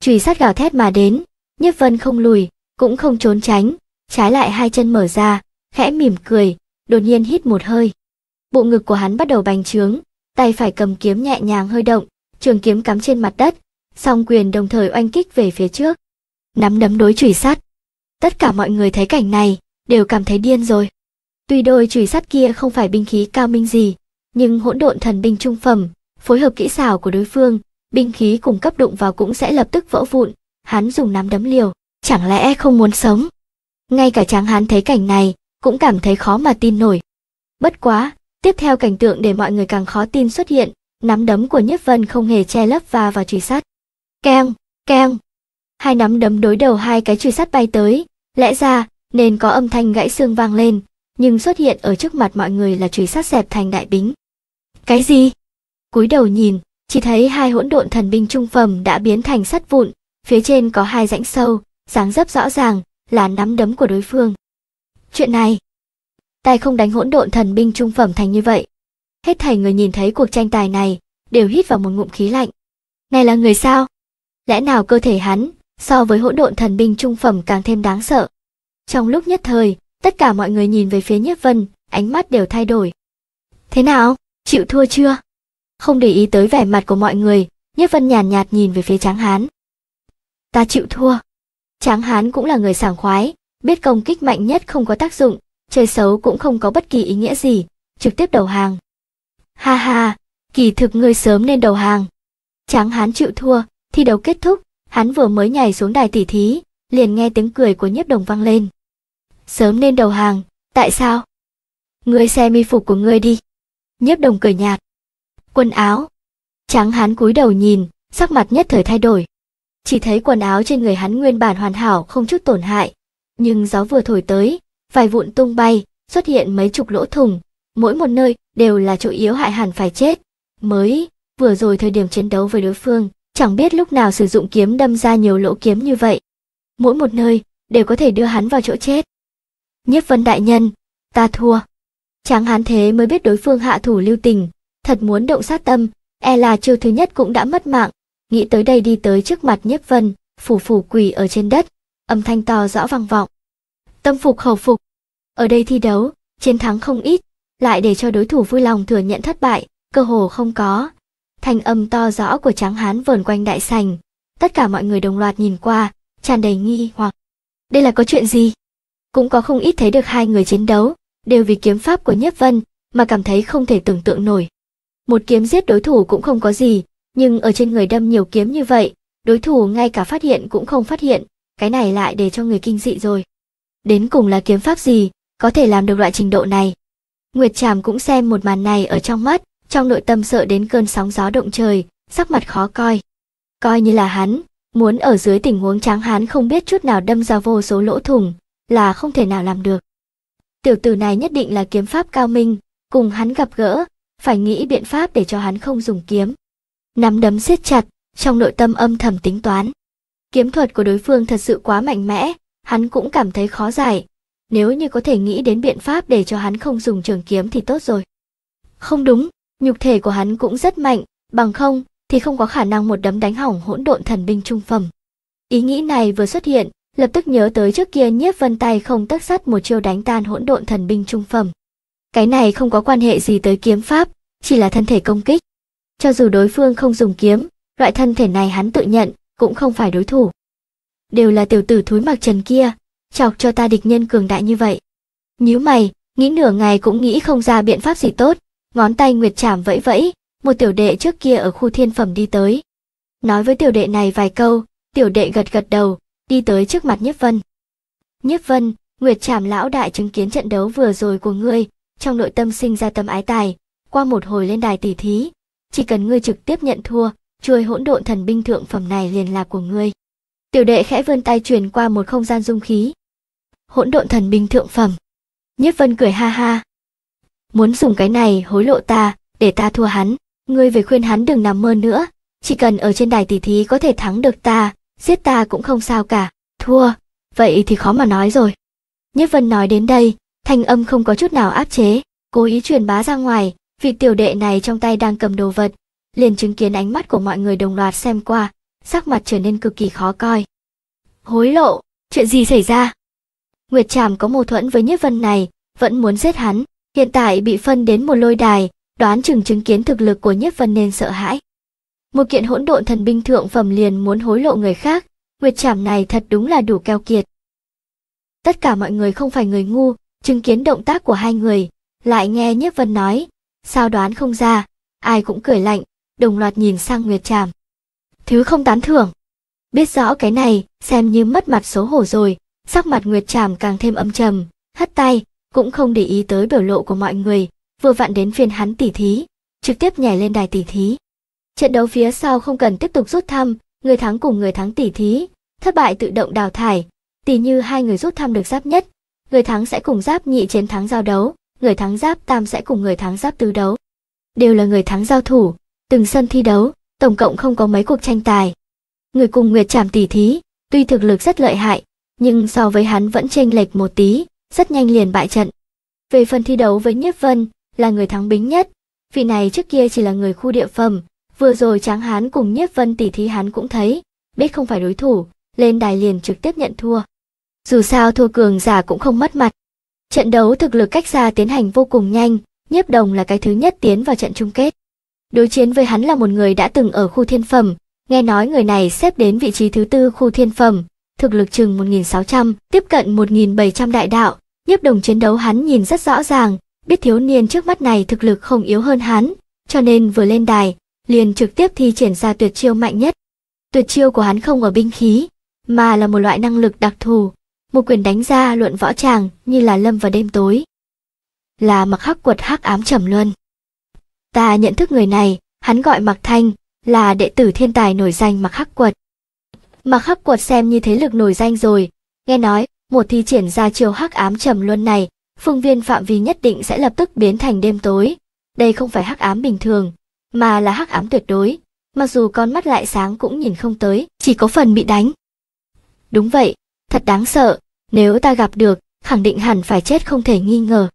Chùy sát gào thét mà đến, Nhiếp Vân không lùi, cũng không trốn tránh, trái lại hai chân mở ra, khẽ mỉm cười, đột nhiên hít một hơi. Bộ ngực của hắn bắt đầu bành trướng, tay phải cầm kiếm nhẹ nhàng hơi động, trường kiếm cắm trên mặt đất, song quyền đồng thời oanh kích về phía trước nắm đấm đối chủy sắt tất cả mọi người thấy cảnh này đều cảm thấy điên rồi tuy đôi chủy sắt kia không phải binh khí cao minh gì nhưng hỗn độn thần binh trung phẩm phối hợp kỹ xảo của đối phương binh khí cùng cấp đụng vào cũng sẽ lập tức vỡ vụn hắn dùng nắm đấm liều chẳng lẽ không muốn sống ngay cả tráng hán thấy cảnh này cũng cảm thấy khó mà tin nổi bất quá tiếp theo cảnh tượng để mọi người càng khó tin xuất hiện nắm đấm của Nhất vân không hề che lấp va và vào chủy sắt Keng, keng. Hai nắm đấm đối đầu hai cái truy sát bay tới, lẽ ra nên có âm thanh gãy xương vang lên, nhưng xuất hiện ở trước mặt mọi người là truy sát xẹp thành đại bính. Cái gì? Cúi đầu nhìn, chỉ thấy hai hỗn độn thần binh trung phẩm đã biến thành sắt vụn, phía trên có hai rãnh sâu, dáng dấp rõ ràng là nắm đấm của đối phương. Chuyện này, tay không đánh hỗn độn thần binh trung phẩm thành như vậy. Hết thảy người nhìn thấy cuộc tranh tài này đều hít vào một ngụm khí lạnh. Này là người sao? lẽ nào cơ thể hắn so với hỗn độn thần binh trung phẩm càng thêm đáng sợ trong lúc nhất thời tất cả mọi người nhìn về phía nhiếp vân ánh mắt đều thay đổi thế nào chịu thua chưa không để ý tới vẻ mặt của mọi người nhiếp vân nhàn nhạt, nhạt nhìn về phía tráng hán ta chịu thua tráng hán cũng là người sảng khoái biết công kích mạnh nhất không có tác dụng chơi xấu cũng không có bất kỳ ý nghĩa gì trực tiếp đầu hàng ha ha kỳ thực ngươi sớm nên đầu hàng tráng hán chịu thua Thi đấu kết thúc, hắn vừa mới nhảy xuống đài tỉ thí, liền nghe tiếng cười của nhiếp đồng vang lên. Sớm nên đầu hàng, tại sao? Ngươi xem mi phục của ngươi đi. Nhiếp đồng cười nhạt. Quần áo. Trắng hắn cúi đầu nhìn, sắc mặt nhất thời thay đổi. Chỉ thấy quần áo trên người hắn nguyên bản hoàn hảo không chút tổn hại. Nhưng gió vừa thổi tới, vài vụn tung bay, xuất hiện mấy chục lỗ thủng. Mỗi một nơi đều là chỗ yếu hại hẳn phải chết. Mới, vừa rồi thời điểm chiến đấu với đối phương, chẳng biết lúc nào sử dụng kiếm đâm ra nhiều lỗ kiếm như vậy. Mỗi một nơi đều có thể đưa hắn vào chỗ chết. Nhiếp Vân đại nhân, ta thua. Tráng hán thế mới biết đối phương hạ thủ lưu tình, thật muốn động sát tâm, e là chiêu thứ nhất cũng đã mất mạng. Nghĩ tới đây đi tới trước mặt Nhiếp Vân, phủ phủ quỳ ở trên đất, âm thanh to rõ vang vọng. Tâm phục khẩu phục. Ở đây thi đấu, chiến thắng không ít, lại để cho đối thủ vui lòng thừa nhận thất bại, cơ hồ không có, thanh âm to rõ của tráng hán vờn quanh đại sành tất cả mọi người đồng loạt nhìn qua tràn đầy nghi hoặc đây là có chuyện gì cũng có không ít thấy được hai người chiến đấu đều vì kiếm pháp của nhiếp vân mà cảm thấy không thể tưởng tượng nổi một kiếm giết đối thủ cũng không có gì nhưng ở trên người đâm nhiều kiếm như vậy đối thủ ngay cả phát hiện cũng không phát hiện cái này lại để cho người kinh dị rồi đến cùng là kiếm pháp gì có thể làm được loại trình độ này nguyệt tràm cũng xem một màn này ở trong mắt trong nội tâm sợ đến cơn sóng gió động trời, sắc mặt khó coi. Coi như là hắn, muốn ở dưới tình huống tráng hán không biết chút nào đâm ra vô số lỗ thủng, là không thể nào làm được. Tiểu tử này nhất định là kiếm pháp cao minh, cùng hắn gặp gỡ, phải nghĩ biện pháp để cho hắn không dùng kiếm. Nắm đấm siết chặt, trong nội tâm âm thầm tính toán. Kiếm thuật của đối phương thật sự quá mạnh mẽ, hắn cũng cảm thấy khó giải. Nếu như có thể nghĩ đến biện pháp để cho hắn không dùng trường kiếm thì tốt rồi. Không đúng, nhục thể của hắn cũng rất mạnh, bằng không thì không có khả năng một đấm đánh hỏng hỗn độn thần binh trung phẩm. Ý nghĩ này vừa xuất hiện, lập tức nhớ tới trước kia Nhiếp Vân tay không tắc sắt một chiêu đánh tan hỗn độn thần binh trung phẩm. Cái này không có quan hệ gì tới kiếm pháp, chỉ là thân thể công kích. Cho dù đối phương không dùng kiếm, loại thân thể này hắn tự nhận cũng không phải đối thủ. Đều là tiểu tử thúi mặc trần kia, chọc cho ta địch nhân cường đại như vậy. Nhíu mày, nghĩ nửa ngày cũng nghĩ không ra biện pháp gì tốt, ngón tay Nguyệt Trảm vẫy vẫy, một tiểu đệ trước kia ở khu thiên phẩm đi tới. Nói với tiểu đệ này vài câu, tiểu đệ gật gật đầu, đi tới trước mặt Nhiếp Vân. Nhiếp Vân, Nguyệt Trảm lão đại chứng kiến trận đấu vừa rồi của ngươi, trong nội tâm sinh ra tâm ái tài, qua một hồi lên đài tỉ thí, chỉ cần ngươi trực tiếp nhận thua, chuôi hỗn độn thần binh thượng phẩm này liền là của ngươi. Tiểu đệ khẽ vươn tay truyền qua một không gian dung khí. Hỗn độn thần binh thượng phẩm. Nhiếp Vân cười ha ha, muốn dùng cái này hối lộ ta, để ta thua hắn. Ngươi về khuyên hắn đừng nằm mơ nữa, chỉ cần ở trên đài tỷ thí có thể thắng được ta, giết ta cũng không sao cả, thua, vậy thì khó mà nói rồi. Nhất Vân nói đến đây, thanh âm không có chút nào áp chế, cố ý truyền bá ra ngoài, vị tiểu đệ này trong tay đang cầm đồ vật, liền chứng kiến ánh mắt của mọi người đồng loạt xem qua, sắc mặt trở nên cực kỳ khó coi. Hối lộ, chuyện gì xảy ra? Nguyệt Tràm có mâu thuẫn với Nhất Vân này, vẫn muốn giết hắn, Hiện tại bị phân đến một lôi đài, đoán chừng chứng kiến thực lực của Nhiếp Vân nên sợ hãi. Một kiện hỗn độn thần binh thượng phẩm liền muốn hối lộ người khác, Nguyệt Trảm này thật đúng là đủ keo kiệt. Tất cả mọi người không phải người ngu, chứng kiến động tác của hai người, lại nghe Nhiếp Vân nói, sao đoán không ra, ai cũng cười lạnh, đồng loạt nhìn sang Nguyệt Trảm. Thứ không tán thưởng. Biết rõ cái này, xem như mất mặt xấu hổ rồi, sắc mặt Nguyệt Trảm càng thêm âm trầm, hất tay, cũng không để ý tới biểu lộ của mọi người, vừa vặn đến phiên hắn tỉ thí, trực tiếp nhảy lên đài tỉ thí. Trận đấu phía sau không cần tiếp tục rút thăm, người thắng cùng người thắng tỉ thí, thất bại tự động đào thải, tỉ như hai người rút thăm được giáp nhất, người thắng sẽ cùng giáp nhị chiến thắng giao đấu, người thắng giáp tam sẽ cùng người thắng giáp tứ đấu. Đều là người thắng giao thủ, từng sân thi đấu, tổng cộng không có mấy cuộc tranh tài. Người cùng Nguyệt Trảm tỉ thí, tuy thực lực rất lợi hại, nhưng so với hắn vẫn chênh lệch một tí, rất nhanh liền bại trận. Về phần thi đấu với Nhiếp Vân, là người thắng bính nhất, vị này trước kia chỉ là người khu địa phẩm, vừa rồi Tráng Hán cùng Nhiếp Vân tỷ thí hắn cũng thấy, biết không phải đối thủ, lên đài liền trực tiếp nhận thua. Dù sao thua cường giả cũng không mất mặt. Trận đấu thực lực cách xa tiến hành vô cùng nhanh, Nhiếp Đồng là cái thứ nhất tiến vào trận chung kết. Đối chiến với hắn là một người đã từng ở khu thiên phẩm, nghe nói người này xếp đến vị trí thứ tư khu thiên phẩm, thực lực chừng 1600, tiếp cận 1700 đại đạo, nhiếp đồng chiến đấu hắn nhìn rất rõ ràng, biết thiếu niên trước mắt này thực lực không yếu hơn hắn, cho nên vừa lên đài, liền trực tiếp thi triển ra tuyệt chiêu mạnh nhất. Tuyệt chiêu của hắn không ở binh khí, mà là một loại năng lực đặc thù, một quyền đánh ra luận võ tràng như là lâm vào đêm tối. Là mặc khắc quật hắc ám trầm luân. Ta nhận thức người này, hắn gọi Mặc Thanh, là đệ tử thiên tài nổi danh Mặc Khắc Quật. Mặc Khắc Quật xem như thế lực nổi danh rồi, nghe nói một thi triển ra chiều hắc ám trầm luân này, phương viên phạm vi nhất định sẽ lập tức biến thành đêm tối. Đây không phải hắc ám bình thường, mà là hắc ám tuyệt đối, mặc dù con mắt lại sáng cũng nhìn không tới, chỉ có phần bị đánh. Đúng vậy, thật đáng sợ, nếu ta gặp được, khẳng định hẳn phải chết không thể nghi ngờ.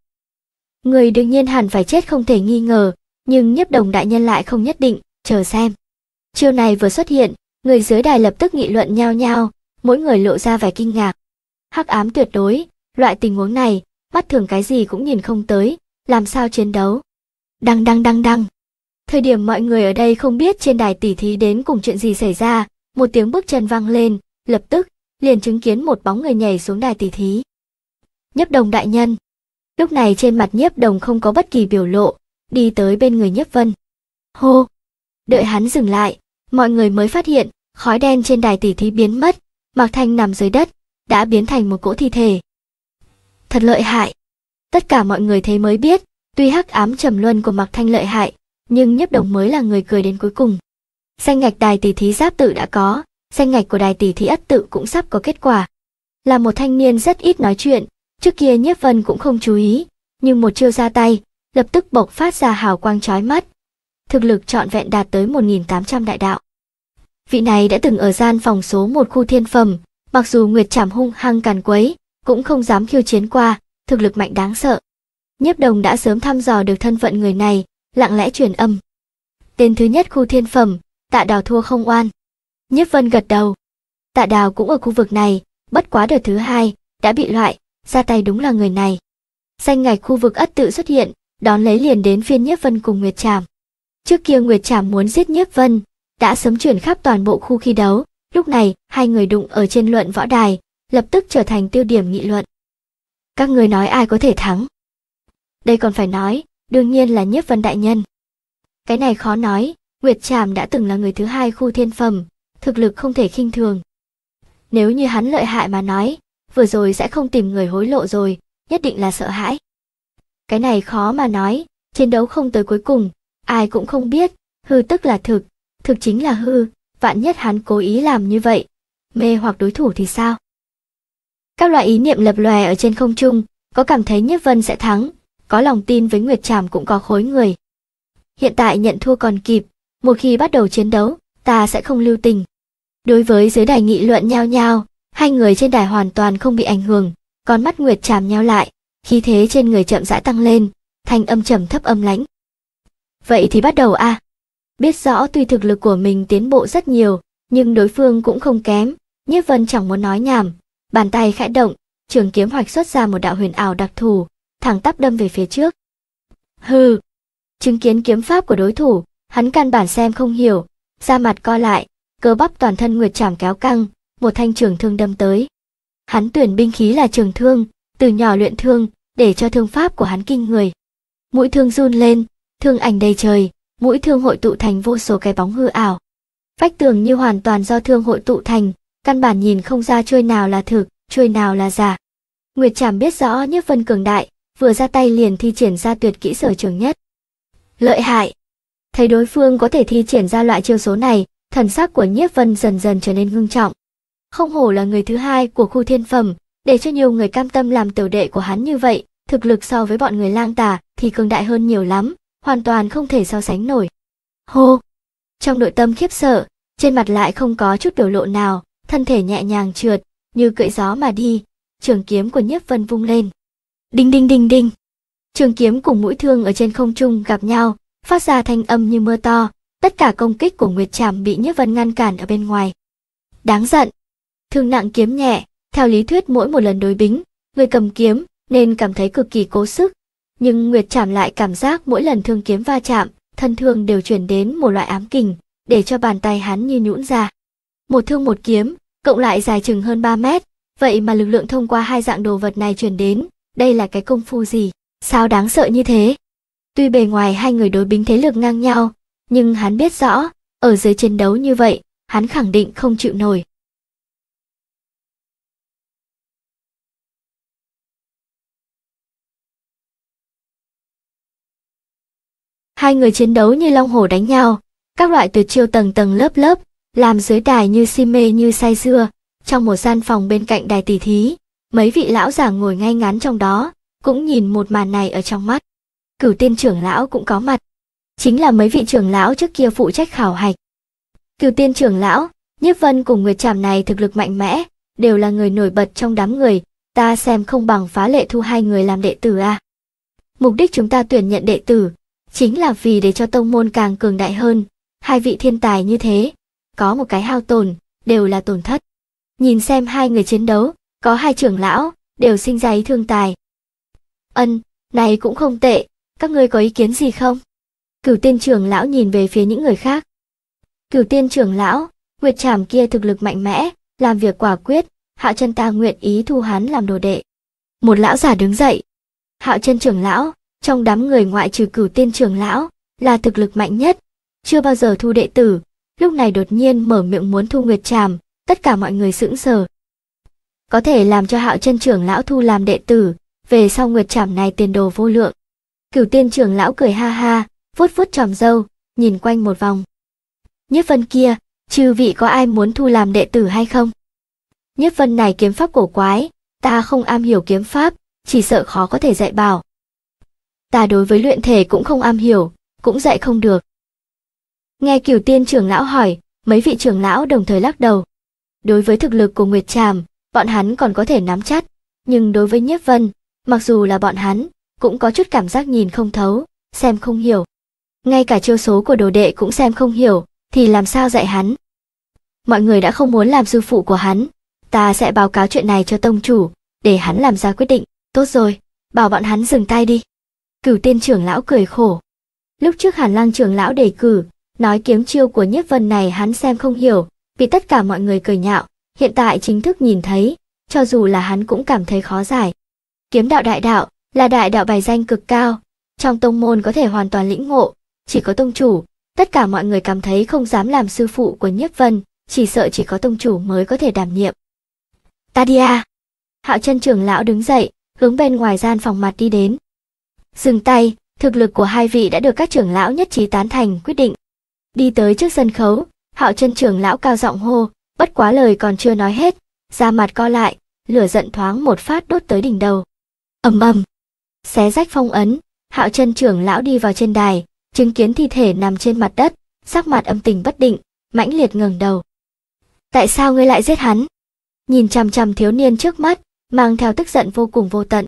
Người đương nhiên hẳn phải chết không thể nghi ngờ, nhưng nhiếp đồng đại nhân lại không nhất định, chờ xem. Chiều này vừa xuất hiện, người dưới đài lập tức nghị luận nhao nhao, mỗi người lộ ra vẻ kinh ngạc hắc ám tuyệt đối, loại tình huống này, mắt thường cái gì cũng nhìn không tới, làm sao chiến đấu. Đăng đăng đăng đăng. Thời điểm mọi người ở đây không biết trên đài tỉ thí đến cùng chuyện gì xảy ra, một tiếng bước chân vang lên, lập tức, liền chứng kiến một bóng người nhảy xuống đài tỉ thí. Nhấp đồng đại nhân. Lúc này trên mặt nhiếp đồng không có bất kỳ biểu lộ, đi tới bên người nhiếp vân. Hô! Đợi hắn dừng lại, mọi người mới phát hiện, khói đen trên đài tỉ thí biến mất, Mạc Thanh nằm dưới đất, đã biến thành một cỗ thi thể. Thật lợi hại. Tất cả mọi người thấy mới biết, tuy hắc ám trầm luân của Mạc Thanh lợi hại, nhưng nhiếp đồng mới là người cười đến cuối cùng. Danh ngạch đài tỷ thí giáp tự đã có, danh ngạch của đài tỷ thí ất tự cũng sắp có kết quả. Là một thanh niên rất ít nói chuyện, trước kia nhiếp vân cũng không chú ý, nhưng một chiêu ra tay, lập tức bộc phát ra hào quang chói mắt. Thực lực trọn vẹn đạt tới 1.800 đại đạo. Vị này đã từng ở gian phòng số một khu thiên phẩm, mặc dù Nguyệt Trảm hung hăng càn quấy, cũng không dám khiêu chiến qua, thực lực mạnh đáng sợ. Nhiếp Đồng đã sớm thăm dò được thân phận người này, lặng lẽ truyền âm. Tên thứ nhất khu thiên phẩm, Tạ Đào thua không oan. Nhiếp Vân gật đầu. Tạ Đào cũng ở khu vực này, bất quá đợt thứ hai đã bị loại, ra tay đúng là người này. Xanh ngạch khu vực ất tự xuất hiện, đón lấy liền đến phiên Nhiếp Vân cùng Nguyệt Trảm. Trước kia Nguyệt Trảm muốn giết Nhiếp Vân, đã sớm chuyển khắp toàn bộ khu khi đấu, Lúc này, hai người đụng ở trên luận võ đài, lập tức trở thành tiêu điểm nghị luận. Các người nói ai có thể thắng? Đây còn phải nói, đương nhiên là Nhiếp Vân Đại Nhân. Cái này khó nói, Nguyệt Tràm đã từng là người thứ hai khu thiên phẩm, thực lực không thể khinh thường. Nếu như hắn lợi hại mà nói, vừa rồi sẽ không tìm người hối lộ rồi, nhất định là sợ hãi. Cái này khó mà nói, chiến đấu không tới cuối cùng, ai cũng không biết, hư tức là thực, thực chính là hư, vạn nhất hắn cố ý làm như vậy, mê hoặc đối thủ thì sao? Các loại ý niệm lập lòe ở trên không trung, có cảm thấy Nhất Vân sẽ thắng, có lòng tin với Nguyệt Trảm cũng có khối người. Hiện tại nhận thua còn kịp, một khi bắt đầu chiến đấu, ta sẽ không lưu tình. Đối với giới đài nghị luận nhao nhao, hai người trên đài hoàn toàn không bị ảnh hưởng, con mắt Nguyệt Trảm nheo lại, khí thế trên người chậm rãi tăng lên, thanh âm trầm thấp âm lãnh. Vậy thì bắt đầu a. À. Biết rõ tuy thực lực của mình tiến bộ rất nhiều, nhưng đối phương cũng không kém, Nhiếp Vân chẳng muốn nói nhảm, bàn tay khẽ động, trường kiếm hoạch xuất ra một đạo huyền ảo đặc thù, thẳng tắp đâm về phía trước. Hừ. Chứng kiến kiếm pháp của đối thủ, hắn căn bản xem không hiểu, ra mặt co lại, cơ bắp toàn thân nguyệt chảm kéo căng, một thanh trường thương đâm tới. Hắn tuyển binh khí là trường thương, từ nhỏ luyện thương, để cho thương pháp của hắn kinh người. Mũi thương run lên, thương ảnh đầy trời, mũi thương hội tụ thành vô số cái bóng hư ảo. Vách tường như hoàn toàn do thương hội tụ thành, căn bản nhìn không ra chuôi nào là thực, chuôi nào là giả. Nguyệt Trảm biết rõ Nhiếp Vân cường đại, vừa ra tay liền thi triển ra tuyệt kỹ sở trường nhất. Lợi hại. Thấy đối phương có thể thi triển ra loại chiêu số này, thần sắc của Nhiếp Vân dần dần trở nên ngưng trọng. Không hổ là người thứ hai của khu thiên phẩm, để cho nhiều người cam tâm làm tiểu đệ của hắn như vậy, thực lực so với bọn người lang tà thì cường đại hơn nhiều lắm, hoàn toàn không thể so sánh nổi. Hô! Trong nội tâm khiếp sợ, trên mặt lại không có chút biểu lộ nào, thân thể nhẹ nhàng trượt, như cưỡi gió mà đi, trường kiếm của nhiếp vân vung lên. Đinh đinh đinh đinh! Trường kiếm cùng mũi thương ở trên không trung gặp nhau, phát ra thanh âm như mưa to, tất cả công kích của Nguyệt trạm bị nhiếp vân ngăn cản ở bên ngoài. Đáng giận! Thương nặng kiếm nhẹ, theo lý thuyết mỗi một lần đối bính, người cầm kiếm nên cảm thấy cực kỳ cố sức, nhưng Nguyệt chạm lại cảm giác mỗi lần thương kiếm va chạm, thân thương đều chuyển đến một loại ám kình, để cho bàn tay hắn như nhũn ra. Một thương một kiếm, cộng lại dài chừng hơn 3 mét, vậy mà lực lượng thông qua hai dạng đồ vật này chuyển đến, đây là cái công phu gì, sao đáng sợ như thế? Tuy bề ngoài hai người đối binh thế lực ngang nhau, nhưng hắn biết rõ, ở dưới chiến đấu như vậy, hắn khẳng định không chịu nổi. Hai người chiến đấu như long hổ đánh nhau, các loại tuyệt chiêu tầng tầng lớp lớp, làm dưới đài như si mê như say dưa. Trong một gian phòng bên cạnh đài tỷ thí, mấy vị lão già ngồi ngay ngắn trong đó, cũng nhìn một màn này ở trong mắt. Cửu tiên trưởng lão cũng có mặt. Chính là mấy vị trưởng lão trước kia phụ trách khảo hạch. Cửu tiên trưởng lão, Nhiếp Vân cùng người chạm này thực lực mạnh mẽ, đều là người nổi bật trong đám người, ta xem không bằng phá lệ thu hai người làm đệ tử à. Mục đích chúng ta tuyển nhận đệ tử chính là vì để cho tông môn càng cường đại hơn. Hai vị thiên tài như thế, có một cái hao tổn, đều là tổn thất. Nhìn xem hai người chiến đấu, có hai trưởng lão, đều sinh ra ý thương tài. Ân, này cũng không tệ, các ngươi có ý kiến gì không? Cửu tiên trưởng lão nhìn về phía những người khác. Cửu tiên trưởng lão, Nguyệt Trảm kia thực lực mạnh mẽ, làm việc quả quyết, Hạo Chân ta nguyện ý thu hắn làm đồ đệ. Một lão giả đứng dậy. Hạo Chân trưởng lão, trong đám người ngoại trừ cửu tiên trưởng lão, là thực lực mạnh nhất, chưa bao giờ thu đệ tử, lúc này đột nhiên mở miệng muốn thu Nguyệt Tràm, tất cả mọi người sững sờ. Có thể làm cho Hạo chân trưởng lão thu làm đệ tử, về sau Nguyệt Tràm này tiền đồ vô lượng. Cửu tiên trưởng lão cười ha ha, vuốt vuốt tròm râu, nhìn quanh một vòng. Nhất Vân kia, chư vị có ai muốn thu làm đệ tử hay không? Nhất Vân này kiếm pháp cổ quái, ta không am hiểu kiếm pháp, chỉ sợ khó có thể dạy bảo ta đối với luyện thể cũng không am hiểu, cũng dạy không được. Nghe Cửu Tiên trưởng lão hỏi, mấy vị trưởng lão đồng thời lắc đầu. Đối với thực lực của Nguyệt Tràm, bọn hắn còn có thể nắm chắc, nhưng đối với Nhiếp Vân, mặc dù là bọn hắn, cũng có chút cảm giác nhìn không thấu, xem không hiểu. Ngay cả chiêu số của đồ đệ cũng xem không hiểu, thì làm sao dạy hắn? Mọi người đã không muốn làm sư phụ của hắn, ta sẽ báo cáo chuyện này cho tông chủ, để hắn làm ra quyết định, tốt rồi, bảo bọn hắn dừng tay đi. Cửu tên trưởng lão cười khổ. Lúc trước Hàn Lang trưởng lão đề cử, nói kiếm chiêu của Nhiếp Vân này hắn xem không hiểu, vì tất cả mọi người cười nhạo, hiện tại chính thức nhìn thấy, cho dù là hắn cũng cảm thấy khó giải. Kiếm đạo đại đạo là đại đạo bài danh cực cao, trong tông môn có thể hoàn toàn lĩnh ngộ, chỉ có tông chủ, tất cả mọi người cảm thấy không dám làm sư phụ của Nhiếp Vân, chỉ sợ chỉ có tông chủ mới có thể đảm nhiệm. Tadia! À. Hạo chân trưởng lão đứng dậy, hướng bên ngoài gian phòng mặt đi đến, Dừng tay, thực lực của hai vị đã được các trưởng lão nhất trí tán thành quyết định. Đi tới trước sân khấu, hạo chân trưởng lão cao giọng hô, bất quá lời còn chưa nói hết, ra mặt co lại, lửa giận thoáng một phát đốt tới đỉnh đầu. ầm ầm, xé rách phong ấn, hạo chân trưởng lão đi vào trên đài, chứng kiến thi thể nằm trên mặt đất, sắc mặt âm tình bất định, mãnh liệt ngẩng đầu. Tại sao ngươi lại giết hắn? Nhìn chằm chằm thiếu niên trước mắt, mang theo tức giận vô cùng vô tận.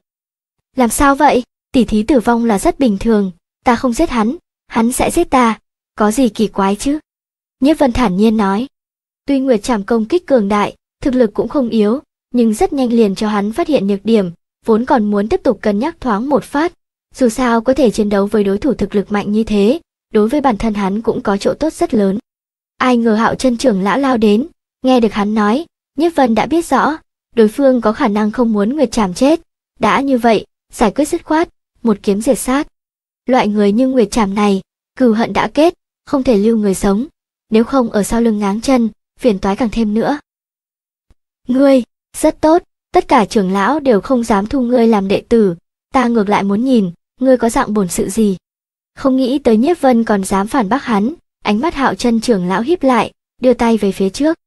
Làm sao vậy? tỷ thí tử vong là rất bình thường ta không giết hắn hắn sẽ giết ta có gì kỳ quái chứ nhiếp vân thản nhiên nói tuy nguyệt trảm công kích cường đại thực lực cũng không yếu nhưng rất nhanh liền cho hắn phát hiện nhược điểm vốn còn muốn tiếp tục cân nhắc thoáng một phát dù sao có thể chiến đấu với đối thủ thực lực mạnh như thế đối với bản thân hắn cũng có chỗ tốt rất lớn ai ngờ hạo chân trưởng lão lao đến nghe được hắn nói nhiếp vân đã biết rõ đối phương có khả năng không muốn nguyệt trảm chết đã như vậy giải quyết dứt khoát một kiếm diệt sát. Loại người như Nguyệt Trảm này, cừu hận đã kết, không thể lưu người sống, nếu không ở sau lưng ngáng chân, phiền toái càng thêm nữa. Ngươi, rất tốt, tất cả trưởng lão đều không dám thu ngươi làm đệ tử, ta ngược lại muốn nhìn, ngươi có dạng bổn sự gì. Không nghĩ tới Nhiếp Vân còn dám phản bác hắn, ánh mắt Hạo Chân trưởng lão híp lại, đưa tay về phía trước.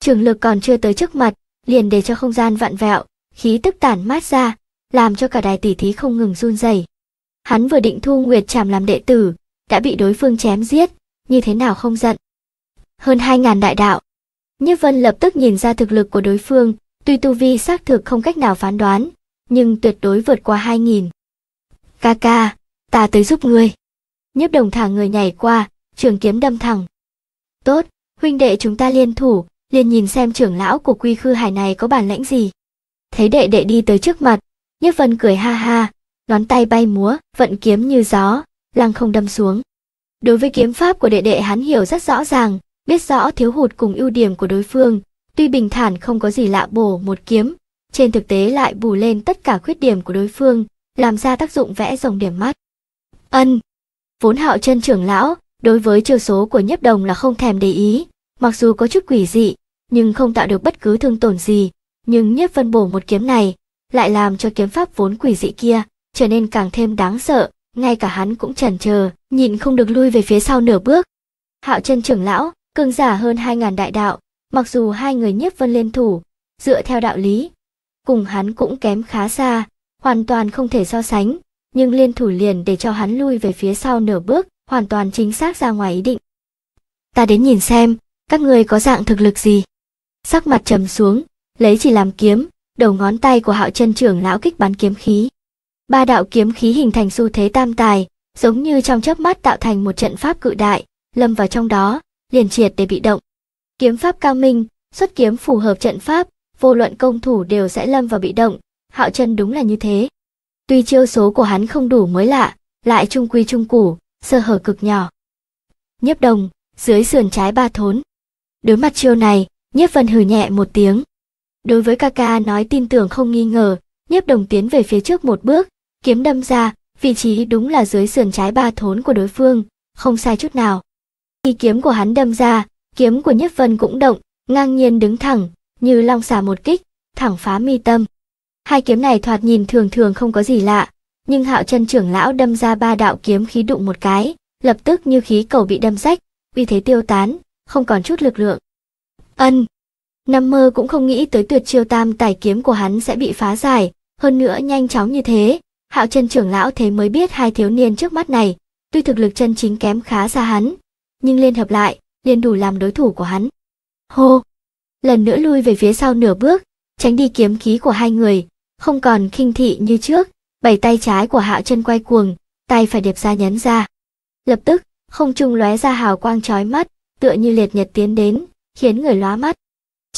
Trường lực còn chưa tới trước mặt, liền để cho không gian vặn vẹo, khí tức tản mát ra, làm cho cả đài tỷ thí không ngừng run rẩy. Hắn vừa định thu Nguyệt Trảm làm đệ tử, đã bị đối phương chém giết, như thế nào không giận. Hơn 2000 đại đạo. Nhất Vân lập tức nhìn ra thực lực của đối phương, tuy tu vi xác thực không cách nào phán đoán, nhưng tuyệt đối vượt qua 2000. "Ca ca, ta tới giúp ngươi." Nhất Đồng thả người nhảy qua, trường kiếm đâm thẳng. "Tốt, huynh đệ chúng ta liên thủ, liền nhìn xem trưởng lão của Quy Khư Hải này có bản lãnh gì." Thấy đệ đệ đi tới trước mặt, Nhất Vân cười ha ha, ngón tay bay múa, vận kiếm như gió, lăng không đâm xuống. Đối với kiếm pháp của đệ đệ hắn hiểu rất rõ ràng, biết rõ thiếu hụt cùng ưu điểm của đối phương, tuy bình thản không có gì lạ bổ một kiếm, trên thực tế lại bù lên tất cả khuyết điểm của đối phương, làm ra tác dụng vẽ rồng điểm mắt. Ân, vốn hạo chân trưởng lão, đối với chiêu số của nhấp đồng là không thèm để ý, mặc dù có chút quỷ dị, nhưng không tạo được bất cứ thương tổn gì, nhưng Nhấp vân bổ một kiếm này, lại làm cho kiếm pháp vốn quỷ dị kia trở nên càng thêm đáng sợ, ngay cả hắn cũng chần chờ, nhìn không được lui về phía sau nửa bước. Hạo chân trưởng lão, cường giả hơn hai ngàn đại đạo, mặc dù hai người nhiếp vân liên thủ, dựa theo đạo lý, cùng hắn cũng kém khá xa, hoàn toàn không thể so sánh, nhưng liên thủ liền để cho hắn lui về phía sau nửa bước, hoàn toàn chính xác ra ngoài ý định. Ta đến nhìn xem, các người có dạng thực lực gì? Sắc mặt trầm xuống, lấy chỉ làm kiếm, đầu ngón tay của hạo chân trưởng lão kích bắn kiếm khí ba đạo kiếm khí hình thành xu thế tam tài giống như trong chớp mắt tạo thành một trận pháp cự đại lâm vào trong đó liền triệt để bị động kiếm pháp cao minh xuất kiếm phù hợp trận pháp vô luận công thủ đều sẽ lâm vào bị động hạo chân đúng là như thế tuy chiêu số của hắn không đủ mới lạ lại trung quy trung củ sơ hở cực nhỏ nhấp đồng dưới sườn trái ba thốn đối mặt chiêu này nhiếp vân hừ nhẹ một tiếng Đối với Kaka nói tin tưởng không nghi ngờ, nhiếp đồng tiến về phía trước một bước, kiếm đâm ra, vị trí đúng là dưới sườn trái ba thốn của đối phương, không sai chút nào. Khi kiếm của hắn đâm ra, kiếm của nhiếp vân cũng động, ngang nhiên đứng thẳng, như long xà một kích, thẳng phá mi tâm. Hai kiếm này thoạt nhìn thường thường không có gì lạ, nhưng hạo chân trưởng lão đâm ra ba đạo kiếm khí đụng một cái, lập tức như khí cầu bị đâm rách, vì thế tiêu tán, không còn chút lực lượng. Ân, Nằm mơ cũng không nghĩ tới tuyệt chiêu tam tài kiếm của hắn sẽ bị phá giải, hơn nữa nhanh chóng như thế. Hạo chân trưởng lão thế mới biết hai thiếu niên trước mắt này, tuy thực lực chân chính kém khá xa hắn, nhưng liên hợp lại, liền đủ làm đối thủ của hắn. Hô! Lần nữa lui về phía sau nửa bước, tránh đi kiếm khí của hai người, không còn khinh thị như trước, bảy tay trái của hạo chân quay cuồng, tay phải đẹp ra nhấn ra. Lập tức, không trung lóe ra hào quang chói mắt, tựa như liệt nhật tiến đến, khiến người lóa mắt.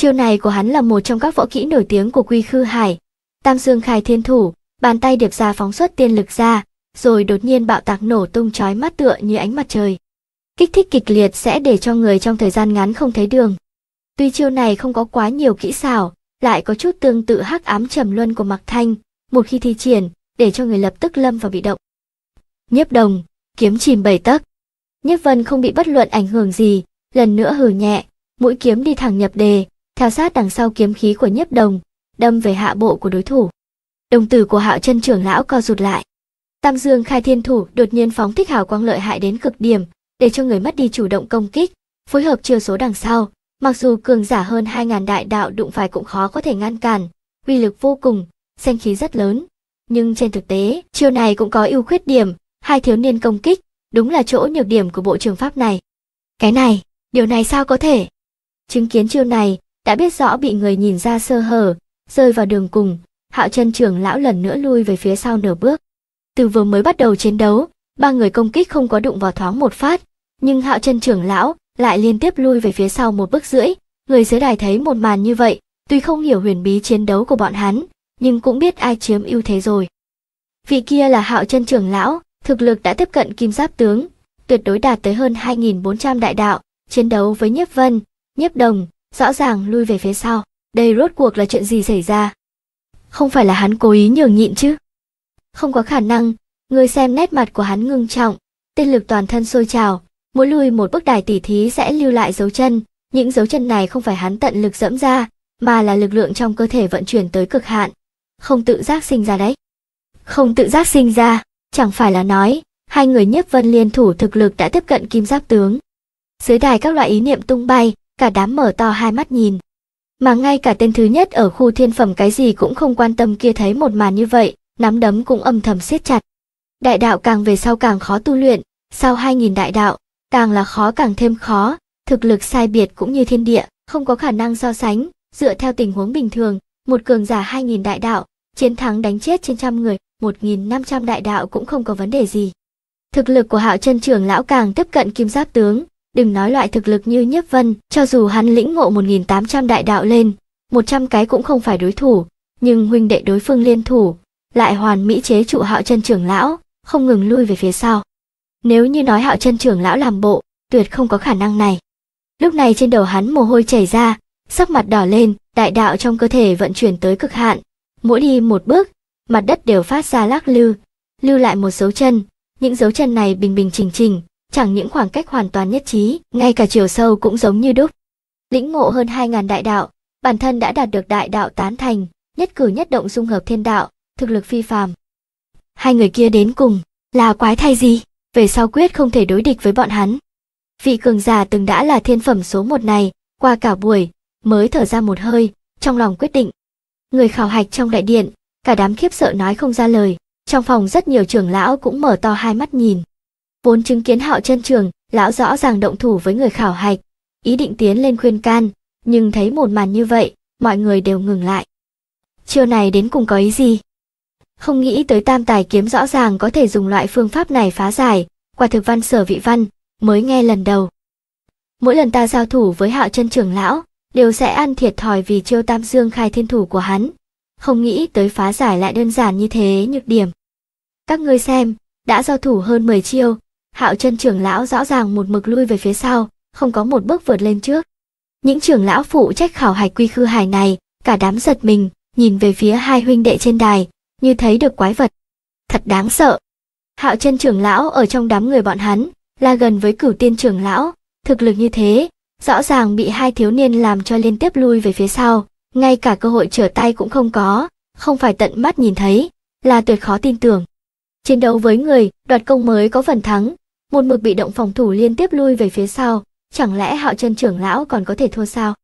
Chiêu này của hắn là một trong các võ kỹ nổi tiếng của Quy Khư Hải. Tam Dương khai thiên thủ, bàn tay điệp ra phóng xuất tiên lực ra, rồi đột nhiên bạo tạc nổ tung chói mắt tựa như ánh mặt trời. Kích thích kịch liệt sẽ để cho người trong thời gian ngắn không thấy đường. Tuy chiêu này không có quá nhiều kỹ xảo, lại có chút tương tự hắc ám trầm luân của Mạc Thanh, một khi thi triển, để cho người lập tức lâm vào bị động. Nhiếp đồng, kiếm chìm bảy tấc. Nhiếp vân không bị bất luận ảnh hưởng gì, lần nữa hử nhẹ, mũi kiếm đi thẳng nhập đề, theo sát đằng sau kiếm khí của nhiếp đồng, đâm về hạ bộ của đối thủ. Đồng tử của hạo chân trưởng lão co rụt lại. Tam Dương khai thiên thủ đột nhiên phóng thích hào quang lợi hại đến cực điểm, để cho người mất đi chủ động công kích, phối hợp chiêu số đằng sau. Mặc dù cường giả hơn hai ngàn đại đạo đụng phải cũng khó có thể ngăn cản, uy lực vô cùng, danh khí rất lớn. Nhưng trên thực tế, chiêu này cũng có ưu khuyết điểm, hai thiếu niên công kích, đúng là chỗ nhược điểm của bộ trường pháp này. Cái này, điều này sao có thể? Chứng kiến chiêu này, đã biết rõ bị người nhìn ra sơ hở rơi vào đường cùng hạo chân trưởng lão lần nữa lui về phía sau nửa bước từ vừa mới bắt đầu chiến đấu ba người công kích không có đụng vào thoáng một phát nhưng hạo chân trưởng lão lại liên tiếp lui về phía sau một bước rưỡi người dưới đài thấy một màn như vậy tuy không hiểu huyền bí chiến đấu của bọn hắn nhưng cũng biết ai chiếm ưu thế rồi vị kia là hạo chân trưởng lão thực lực đã tiếp cận kim giáp tướng tuyệt đối đạt tới hơn 2.400 đại đạo chiến đấu với nhiếp vân nhiếp đồng rõ ràng lui về phía sau. Đây rốt cuộc là chuyện gì xảy ra? Không phải là hắn cố ý nhường nhịn chứ? Không có khả năng, người xem nét mặt của hắn ngưng trọng, tên lực toàn thân sôi trào, mỗi lui một bước đài tỉ thí sẽ lưu lại dấu chân, những dấu chân này không phải hắn tận lực dẫm ra, mà là lực lượng trong cơ thể vận chuyển tới cực hạn, không tự giác sinh ra đấy. Không tự giác sinh ra, chẳng phải là nói, hai người nhiếp vân liên thủ thực lực đã tiếp cận kim giáp tướng. Dưới đài các loại ý niệm tung bay, cả đám mở to hai mắt nhìn. Mà ngay cả tên thứ nhất ở khu thiên phẩm cái gì cũng không quan tâm kia thấy một màn như vậy, nắm đấm cũng âm thầm siết chặt. Đại đạo càng về sau càng khó tu luyện, sau 2000 đại đạo, càng là khó càng thêm khó, thực lực sai biệt cũng như thiên địa, không có khả năng so sánh, dựa theo tình huống bình thường, một cường giả 2000 đại đạo, chiến thắng đánh chết trên trăm người, 1500 đại đạo cũng không có vấn đề gì. Thực lực của Hạo Chân trưởng lão càng tiếp cận Kim Giáp tướng, đừng nói loại thực lực như nhất Vân, cho dù hắn lĩnh ngộ 1800 đại đạo lên, 100 cái cũng không phải đối thủ, nhưng huynh đệ đối phương liên thủ, lại hoàn mỹ chế trụ Hạo Chân trưởng lão, không ngừng lui về phía sau. Nếu như nói Hạo Chân trưởng lão làm bộ, tuyệt không có khả năng này. Lúc này trên đầu hắn mồ hôi chảy ra, sắc mặt đỏ lên, đại đạo trong cơ thể vận chuyển tới cực hạn, mỗi đi một bước, mặt đất đều phát ra lắc lư, lưu lại một dấu chân, những dấu chân này bình bình chỉnh chỉnh, chẳng những khoảng cách hoàn toàn nhất trí, ngay cả chiều sâu cũng giống như đúc. Lĩnh ngộ hơn 2.000 đại đạo, bản thân đã đạt được đại đạo tán thành, nhất cử nhất động dung hợp thiên đạo, thực lực phi phàm. Hai người kia đến cùng, là quái thay gì? Về sau quyết không thể đối địch với bọn hắn. Vị cường giả từng đã là thiên phẩm số một này, qua cả buổi, mới thở ra một hơi, trong lòng quyết định. Người khảo hạch trong đại điện, cả đám khiếp sợ nói không ra lời, trong phòng rất nhiều trưởng lão cũng mở to hai mắt nhìn vốn chứng kiến họ chân trường, lão rõ ràng động thủ với người khảo hạch, ý định tiến lên khuyên can, nhưng thấy một màn như vậy, mọi người đều ngừng lại. Chiêu này đến cùng có ý gì? Không nghĩ tới tam tài kiếm rõ ràng có thể dùng loại phương pháp này phá giải, quả thực văn sở vị văn, mới nghe lần đầu. Mỗi lần ta giao thủ với họ chân trưởng lão, đều sẽ ăn thiệt thòi vì chiêu tam dương khai thiên thủ của hắn. Không nghĩ tới phá giải lại đơn giản như thế nhược điểm. Các ngươi xem, đã giao thủ hơn 10 chiêu, hạo chân trưởng lão rõ ràng một mực lui về phía sau không có một bước vượt lên trước những trưởng lão phụ trách khảo hạch quy khư hải này cả đám giật mình nhìn về phía hai huynh đệ trên đài như thấy được quái vật thật đáng sợ hạo chân trưởng lão ở trong đám người bọn hắn là gần với cửu tiên trưởng lão thực lực như thế rõ ràng bị hai thiếu niên làm cho liên tiếp lui về phía sau ngay cả cơ hội trở tay cũng không có không phải tận mắt nhìn thấy là tuyệt khó tin tưởng chiến đấu với người đoạt công mới có phần thắng một mực bị động phòng thủ liên tiếp lui về phía sau, chẳng lẽ Hạo Chân trưởng lão còn có thể thua sao?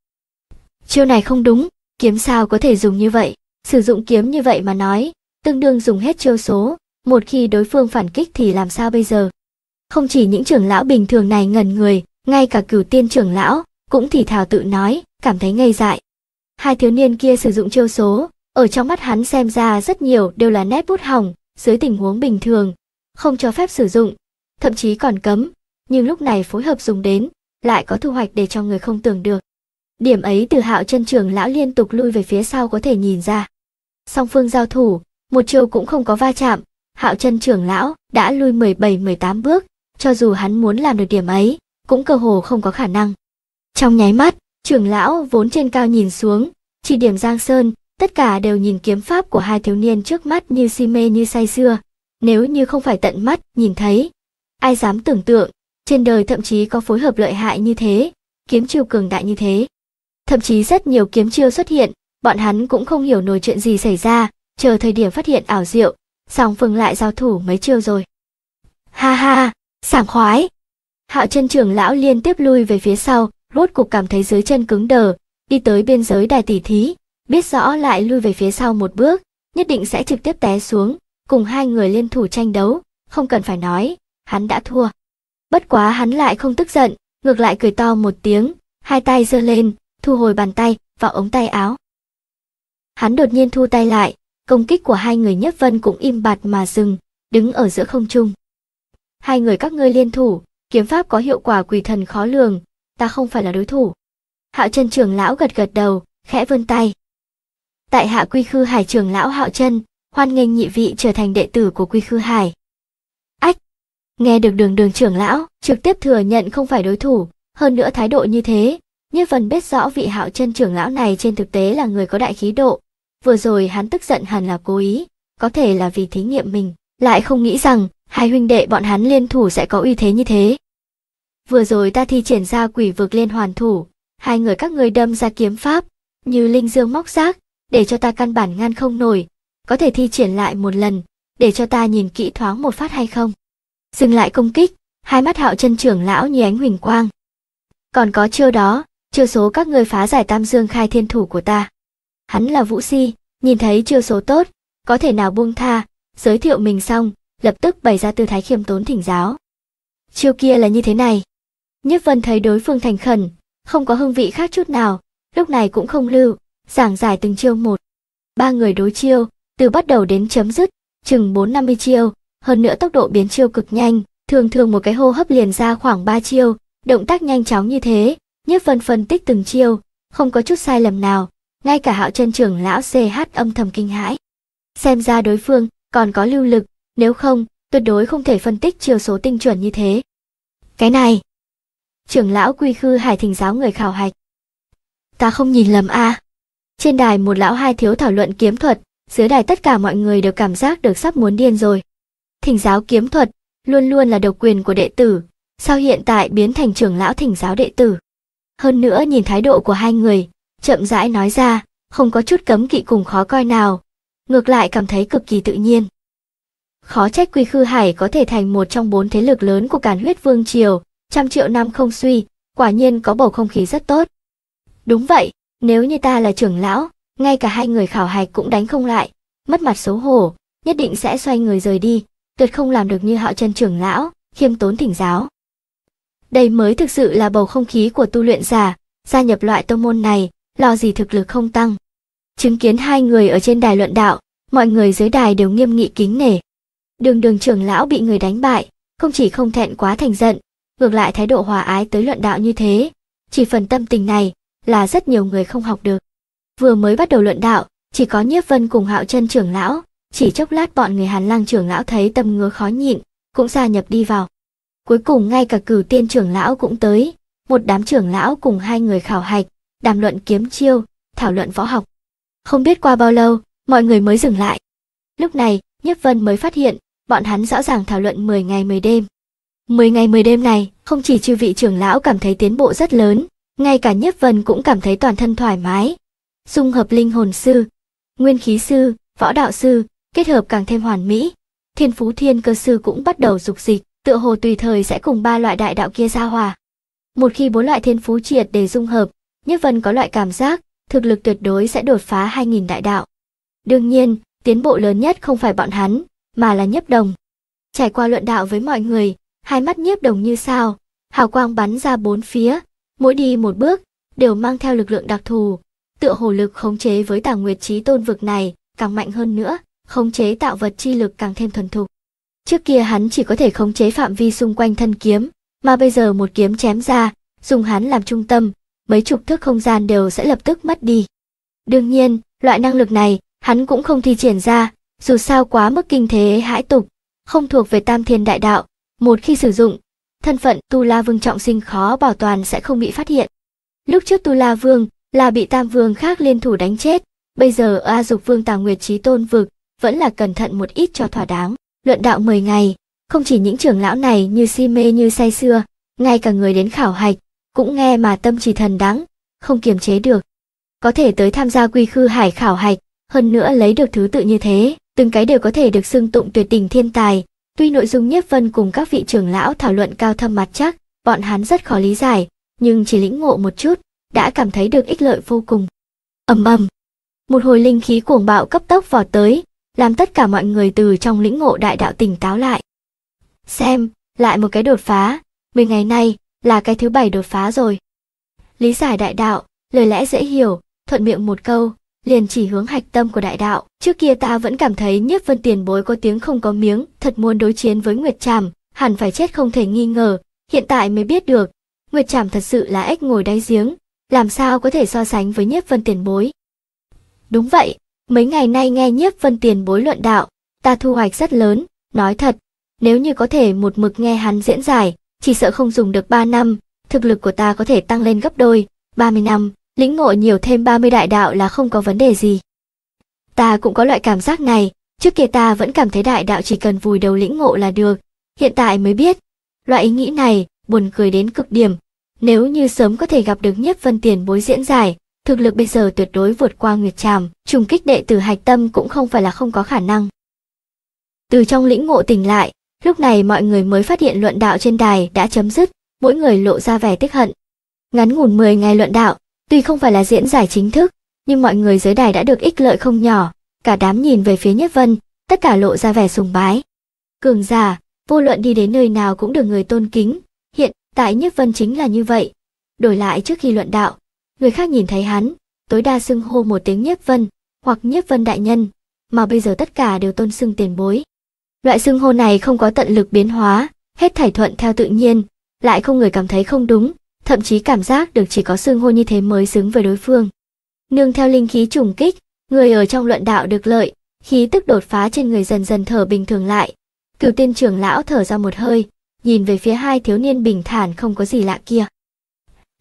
Chiêu này không đúng, kiếm sao có thể dùng như vậy? Sử dụng kiếm như vậy mà nói, tương đương dùng hết chiêu số, một khi đối phương phản kích thì làm sao bây giờ? Không chỉ những trưởng lão bình thường này ngần người, ngay cả cửu tiên trưởng lão cũng thì thào tự nói, cảm thấy ngây dại. Hai thiếu niên kia sử dụng chiêu số, ở trong mắt hắn xem ra rất nhiều đều là nét bút hỏng, dưới tình huống bình thường, không cho phép sử dụng, thậm chí còn cấm, nhưng lúc này phối hợp dùng đến, lại có thu hoạch để cho người không tưởng được. Điểm ấy từ hạo chân trưởng lão liên tục lui về phía sau có thể nhìn ra. Song phương giao thủ, một chiều cũng không có va chạm, hạo chân trưởng lão đã lui 17-18 bước, cho dù hắn muốn làm được điểm ấy, cũng cơ hồ không có khả năng. Trong nháy mắt, trưởng lão vốn trên cao nhìn xuống, chỉ điểm Giang Sơn, tất cả đều nhìn kiếm pháp của hai thiếu niên trước mắt như si mê như say xưa. Nếu như không phải tận mắt nhìn thấy, ai dám tưởng tượng, trên đời thậm chí có phối hợp lợi hại như thế, kiếm chiêu cường đại như thế. Thậm chí rất nhiều kiếm chiêu xuất hiện, bọn hắn cũng không hiểu nổi chuyện gì xảy ra, chờ thời điểm phát hiện ảo diệu, song phương lại giao thủ mấy chiêu rồi. Ha ha, sảng khoái. Hạo chân trưởng lão liên tiếp lui về phía sau, rốt cục cảm thấy dưới chân cứng đờ, đi tới biên giới đài tỷ thí, biết rõ lại lui về phía sau một bước, nhất định sẽ trực tiếp té xuống, cùng hai người liên thủ tranh đấu, không cần phải nói, hắn đã thua. Bất quá hắn lại không tức giận, ngược lại cười to một tiếng, hai tay giơ lên, thu hồi bàn tay vào ống tay áo. Hắn đột nhiên thu tay lại, công kích của hai người Nhất Vân cũng im bặt mà dừng, đứng ở giữa không trung. Hai người các ngươi liên thủ, kiếm pháp có hiệu quả quỷ thần khó lường, ta không phải là đối thủ. Hạo chân trưởng lão gật gật đầu, khẽ vươn tay. Tại hạ quy khư hải trưởng lão Hạo chân, hoan nghênh nhị vị trở thành đệ tử của quy khư hải. Nghe được đường đường trưởng lão, trực tiếp thừa nhận không phải đối thủ, hơn nữa thái độ như thế, như phần biết rõ vị hạo chân trưởng lão này trên thực tế là người có đại khí độ. Vừa rồi hắn tức giận hẳn là cố ý, có thể là vì thí nghiệm mình, lại không nghĩ rằng hai huynh đệ bọn hắn liên thủ sẽ có uy thế như thế. Vừa rồi ta thi triển ra quỷ vực liên hoàn thủ, hai người các người đâm ra kiếm pháp, như linh dương móc rác, để cho ta căn bản ngăn không nổi, có thể thi triển lại một lần, để cho ta nhìn kỹ thoáng một phát hay không? dừng lại công kích, hai mắt hạo chân trưởng lão như ánh huỳnh quang. Còn có chiêu đó, chiêu số các ngươi phá giải tam dương khai thiên thủ của ta. Hắn là Vũ Si, nhìn thấy chiêu số tốt, có thể nào buông tha, giới thiệu mình xong, lập tức bày ra tư thái khiêm tốn thỉnh giáo. Chiêu kia là như thế này. Nhất Vân thấy đối phương thành khẩn, không có hương vị khác chút nào, lúc này cũng không lưu, giảng giải từng chiêu một. Ba người đối chiêu, từ bắt đầu đến chấm dứt, chừng bốn năm mươi chiêu, hơn nữa tốc độ biến chiêu cực nhanh, thường thường một cái hô hấp liền ra khoảng 3 chiêu, động tác nhanh chóng như thế, Nhiếp phân phân tích từng chiêu, không có chút sai lầm nào, ngay cả Hạo Chân trưởng lão CH âm thầm kinh hãi. Xem ra đối phương còn có lưu lực, nếu không, tuyệt đối không thể phân tích chiều số tinh chuẩn như thế. Cái này, trưởng lão Quy Khư Hải Thỉnh giáo người khảo hạch. Ta không nhìn lầm a. À. Trên đài một lão hai thiếu thảo luận kiếm thuật, dưới đài tất cả mọi người đều cảm giác được sắp muốn điên rồi thỉnh giáo kiếm thuật luôn luôn là độc quyền của đệ tử, sao hiện tại biến thành trưởng lão thỉnh giáo đệ tử. Hơn nữa nhìn thái độ của hai người, chậm rãi nói ra, không có chút cấm kỵ cùng khó coi nào, ngược lại cảm thấy cực kỳ tự nhiên. Khó trách Quy Khư Hải có thể thành một trong bốn thế lực lớn của càn huyết vương triều, trăm triệu năm không suy, quả nhiên có bầu không khí rất tốt. Đúng vậy, nếu như ta là trưởng lão, ngay cả hai người khảo hạch cũng đánh không lại, mất mặt xấu hổ, nhất định sẽ xoay người rời đi, tuyệt không làm được như họ chân trưởng lão khiêm tốn thỉnh giáo đây mới thực sự là bầu không khí của tu luyện giả gia nhập loại tông môn này lo gì thực lực không tăng chứng kiến hai người ở trên đài luận đạo mọi người dưới đài đều nghiêm nghị kính nể đường đường trưởng lão bị người đánh bại không chỉ không thẹn quá thành giận ngược lại thái độ hòa ái tới luận đạo như thế chỉ phần tâm tình này là rất nhiều người không học được vừa mới bắt đầu luận đạo chỉ có nhiếp vân cùng hạo chân trưởng lão chỉ chốc lát bọn người hàn lang trưởng lão thấy tâm ngứa khó nhịn cũng gia nhập đi vào cuối cùng ngay cả cử tiên trưởng lão cũng tới một đám trưởng lão cùng hai người khảo hạch đàm luận kiếm chiêu thảo luận võ học không biết qua bao lâu mọi người mới dừng lại lúc này nhất vân mới phát hiện bọn hắn rõ ràng thảo luận 10 ngày 10 đêm 10 ngày 10 đêm này không chỉ chư vị trưởng lão cảm thấy tiến bộ rất lớn ngay cả nhất vân cũng cảm thấy toàn thân thoải mái dung hợp linh hồn sư nguyên khí sư võ đạo sư kết hợp càng thêm hoàn mỹ. Thiên phú thiên cơ sư cũng bắt đầu dục dịch, tựa hồ tùy thời sẽ cùng ba loại đại đạo kia giao hòa. Một khi bốn loại thiên phú triệt để dung hợp, Nhất Vân có loại cảm giác, thực lực tuyệt đối sẽ đột phá 2000 đại đạo. Đương nhiên, tiến bộ lớn nhất không phải bọn hắn, mà là nhất Đồng. Trải qua luận đạo với mọi người, hai mắt nhất Đồng như sao, hào quang bắn ra bốn phía, mỗi đi một bước đều mang theo lực lượng đặc thù, tựa hồ lực khống chế với Tàng Nguyệt Chí Tôn vực này càng mạnh hơn nữa khống chế tạo vật chi lực càng thêm thuần thục. Trước kia hắn chỉ có thể khống chế phạm vi xung quanh thân kiếm, mà bây giờ một kiếm chém ra, dùng hắn làm trung tâm, mấy chục thước không gian đều sẽ lập tức mất đi. Đương nhiên, loại năng lực này, hắn cũng không thi triển ra, dù sao quá mức kinh thế hãi tục, không thuộc về tam thiên đại đạo, một khi sử dụng, thân phận Tu La Vương trọng sinh khó bảo toàn sẽ không bị phát hiện. Lúc trước Tu La Vương là bị tam vương khác liên thủ đánh chết, bây giờ A Dục Vương tàng Nguyệt Chí Tôn vực vẫn là cẩn thận một ít cho thỏa đáng. Luận đạo 10 ngày, không chỉ những trưởng lão này như si mê như say xưa, ngay cả người đến khảo hạch, cũng nghe mà tâm chỉ thần đắng, không kiềm chế được. Có thể tới tham gia quy khư hải khảo hạch, hơn nữa lấy được thứ tự như thế, từng cái đều có thể được xưng tụng tuyệt tình thiên tài. Tuy nội dung nhất Vân cùng các vị trưởng lão thảo luận cao thâm mặt chắc, bọn hắn rất khó lý giải, nhưng chỉ lĩnh ngộ một chút, đã cảm thấy được ích lợi vô cùng. Ầm ầm. Một hồi linh khí cuồng bạo cấp tốc vọt tới, làm tất cả mọi người từ trong lĩnh ngộ đại đạo tỉnh táo lại. Xem, lại một cái đột phá, mình ngày nay là cái thứ bảy đột phá rồi. Lý giải đại đạo, lời lẽ dễ hiểu, thuận miệng một câu, liền chỉ hướng hạch tâm của đại đạo. Trước kia ta vẫn cảm thấy nhiếp vân tiền bối có tiếng không có miếng, thật muốn đối chiến với Nguyệt Tràm, hẳn phải chết không thể nghi ngờ, hiện tại mới biết được. Nguyệt Tràm thật sự là ếch ngồi đáy giếng, làm sao có thể so sánh với nhiếp vân tiền bối. Đúng vậy, Mấy ngày nay nghe nhiếp vân tiền bối luận đạo, ta thu hoạch rất lớn, nói thật, nếu như có thể một mực nghe hắn diễn giải, chỉ sợ không dùng được 3 năm, thực lực của ta có thể tăng lên gấp đôi, 30 năm, lĩnh ngộ nhiều thêm 30 đại đạo là không có vấn đề gì. Ta cũng có loại cảm giác này, trước kia ta vẫn cảm thấy đại đạo chỉ cần vùi đầu lĩnh ngộ là được, hiện tại mới biết. Loại ý nghĩ này, buồn cười đến cực điểm. Nếu như sớm có thể gặp được nhiếp vân tiền bối diễn giải, thực lực bây giờ tuyệt đối vượt qua Nguyệt Tràm, trùng kích đệ tử Hạch Tâm cũng không phải là không có khả năng. Từ trong lĩnh ngộ tỉnh lại, lúc này mọi người mới phát hiện luận đạo trên đài đã chấm dứt, mỗi người lộ ra vẻ tức hận. Ngắn ngủn 10 ngày luận đạo, tuy không phải là diễn giải chính thức, nhưng mọi người dưới đài đã được ích lợi không nhỏ, cả đám nhìn về phía Nhất Vân, tất cả lộ ra vẻ sùng bái. Cường giả, vô luận đi đến nơi nào cũng được người tôn kính, hiện tại Nhất Vân chính là như vậy. Đổi lại trước khi luận đạo, người khác nhìn thấy hắn, tối đa xưng hô một tiếng nhiếp vân, hoặc nhiếp vân đại nhân, mà bây giờ tất cả đều tôn xưng tiền bối. Loại xưng hô này không có tận lực biến hóa, hết thảy thuận theo tự nhiên, lại không người cảm thấy không đúng, thậm chí cảm giác được chỉ có xưng hô như thế mới xứng với đối phương. Nương theo linh khí trùng kích, người ở trong luận đạo được lợi, khí tức đột phá trên người dần dần thở bình thường lại. Cửu tiên trưởng lão thở ra một hơi, nhìn về phía hai thiếu niên bình thản không có gì lạ kia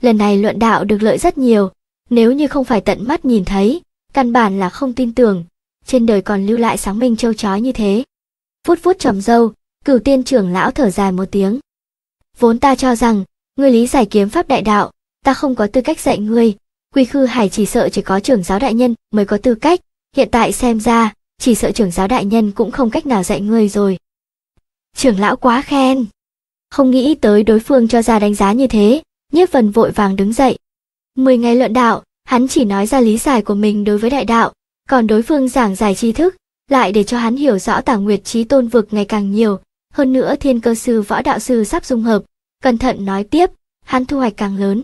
lần này luận đạo được lợi rất nhiều, nếu như không phải tận mắt nhìn thấy, căn bản là không tin tưởng, trên đời còn lưu lại sáng minh châu chói như thế. Phút phút trầm dâu, cửu tiên trưởng lão thở dài một tiếng. Vốn ta cho rằng, ngươi lý giải kiếm pháp đại đạo, ta không có tư cách dạy ngươi, quy khư hải chỉ sợ chỉ có trưởng giáo đại nhân mới có tư cách, hiện tại xem ra, chỉ sợ trưởng giáo đại nhân cũng không cách nào dạy ngươi rồi. Trưởng lão quá khen. Không nghĩ tới đối phương cho ra đánh giá như thế, nhiếp Vân vội vàng đứng dậy. Mười ngày luận đạo, hắn chỉ nói ra lý giải của mình đối với đại đạo, còn đối phương giảng giải tri thức, lại để cho hắn hiểu rõ tả nguyệt trí tôn vực ngày càng nhiều, hơn nữa thiên cơ sư võ đạo sư sắp dung hợp, cẩn thận nói tiếp, hắn thu hoạch càng lớn.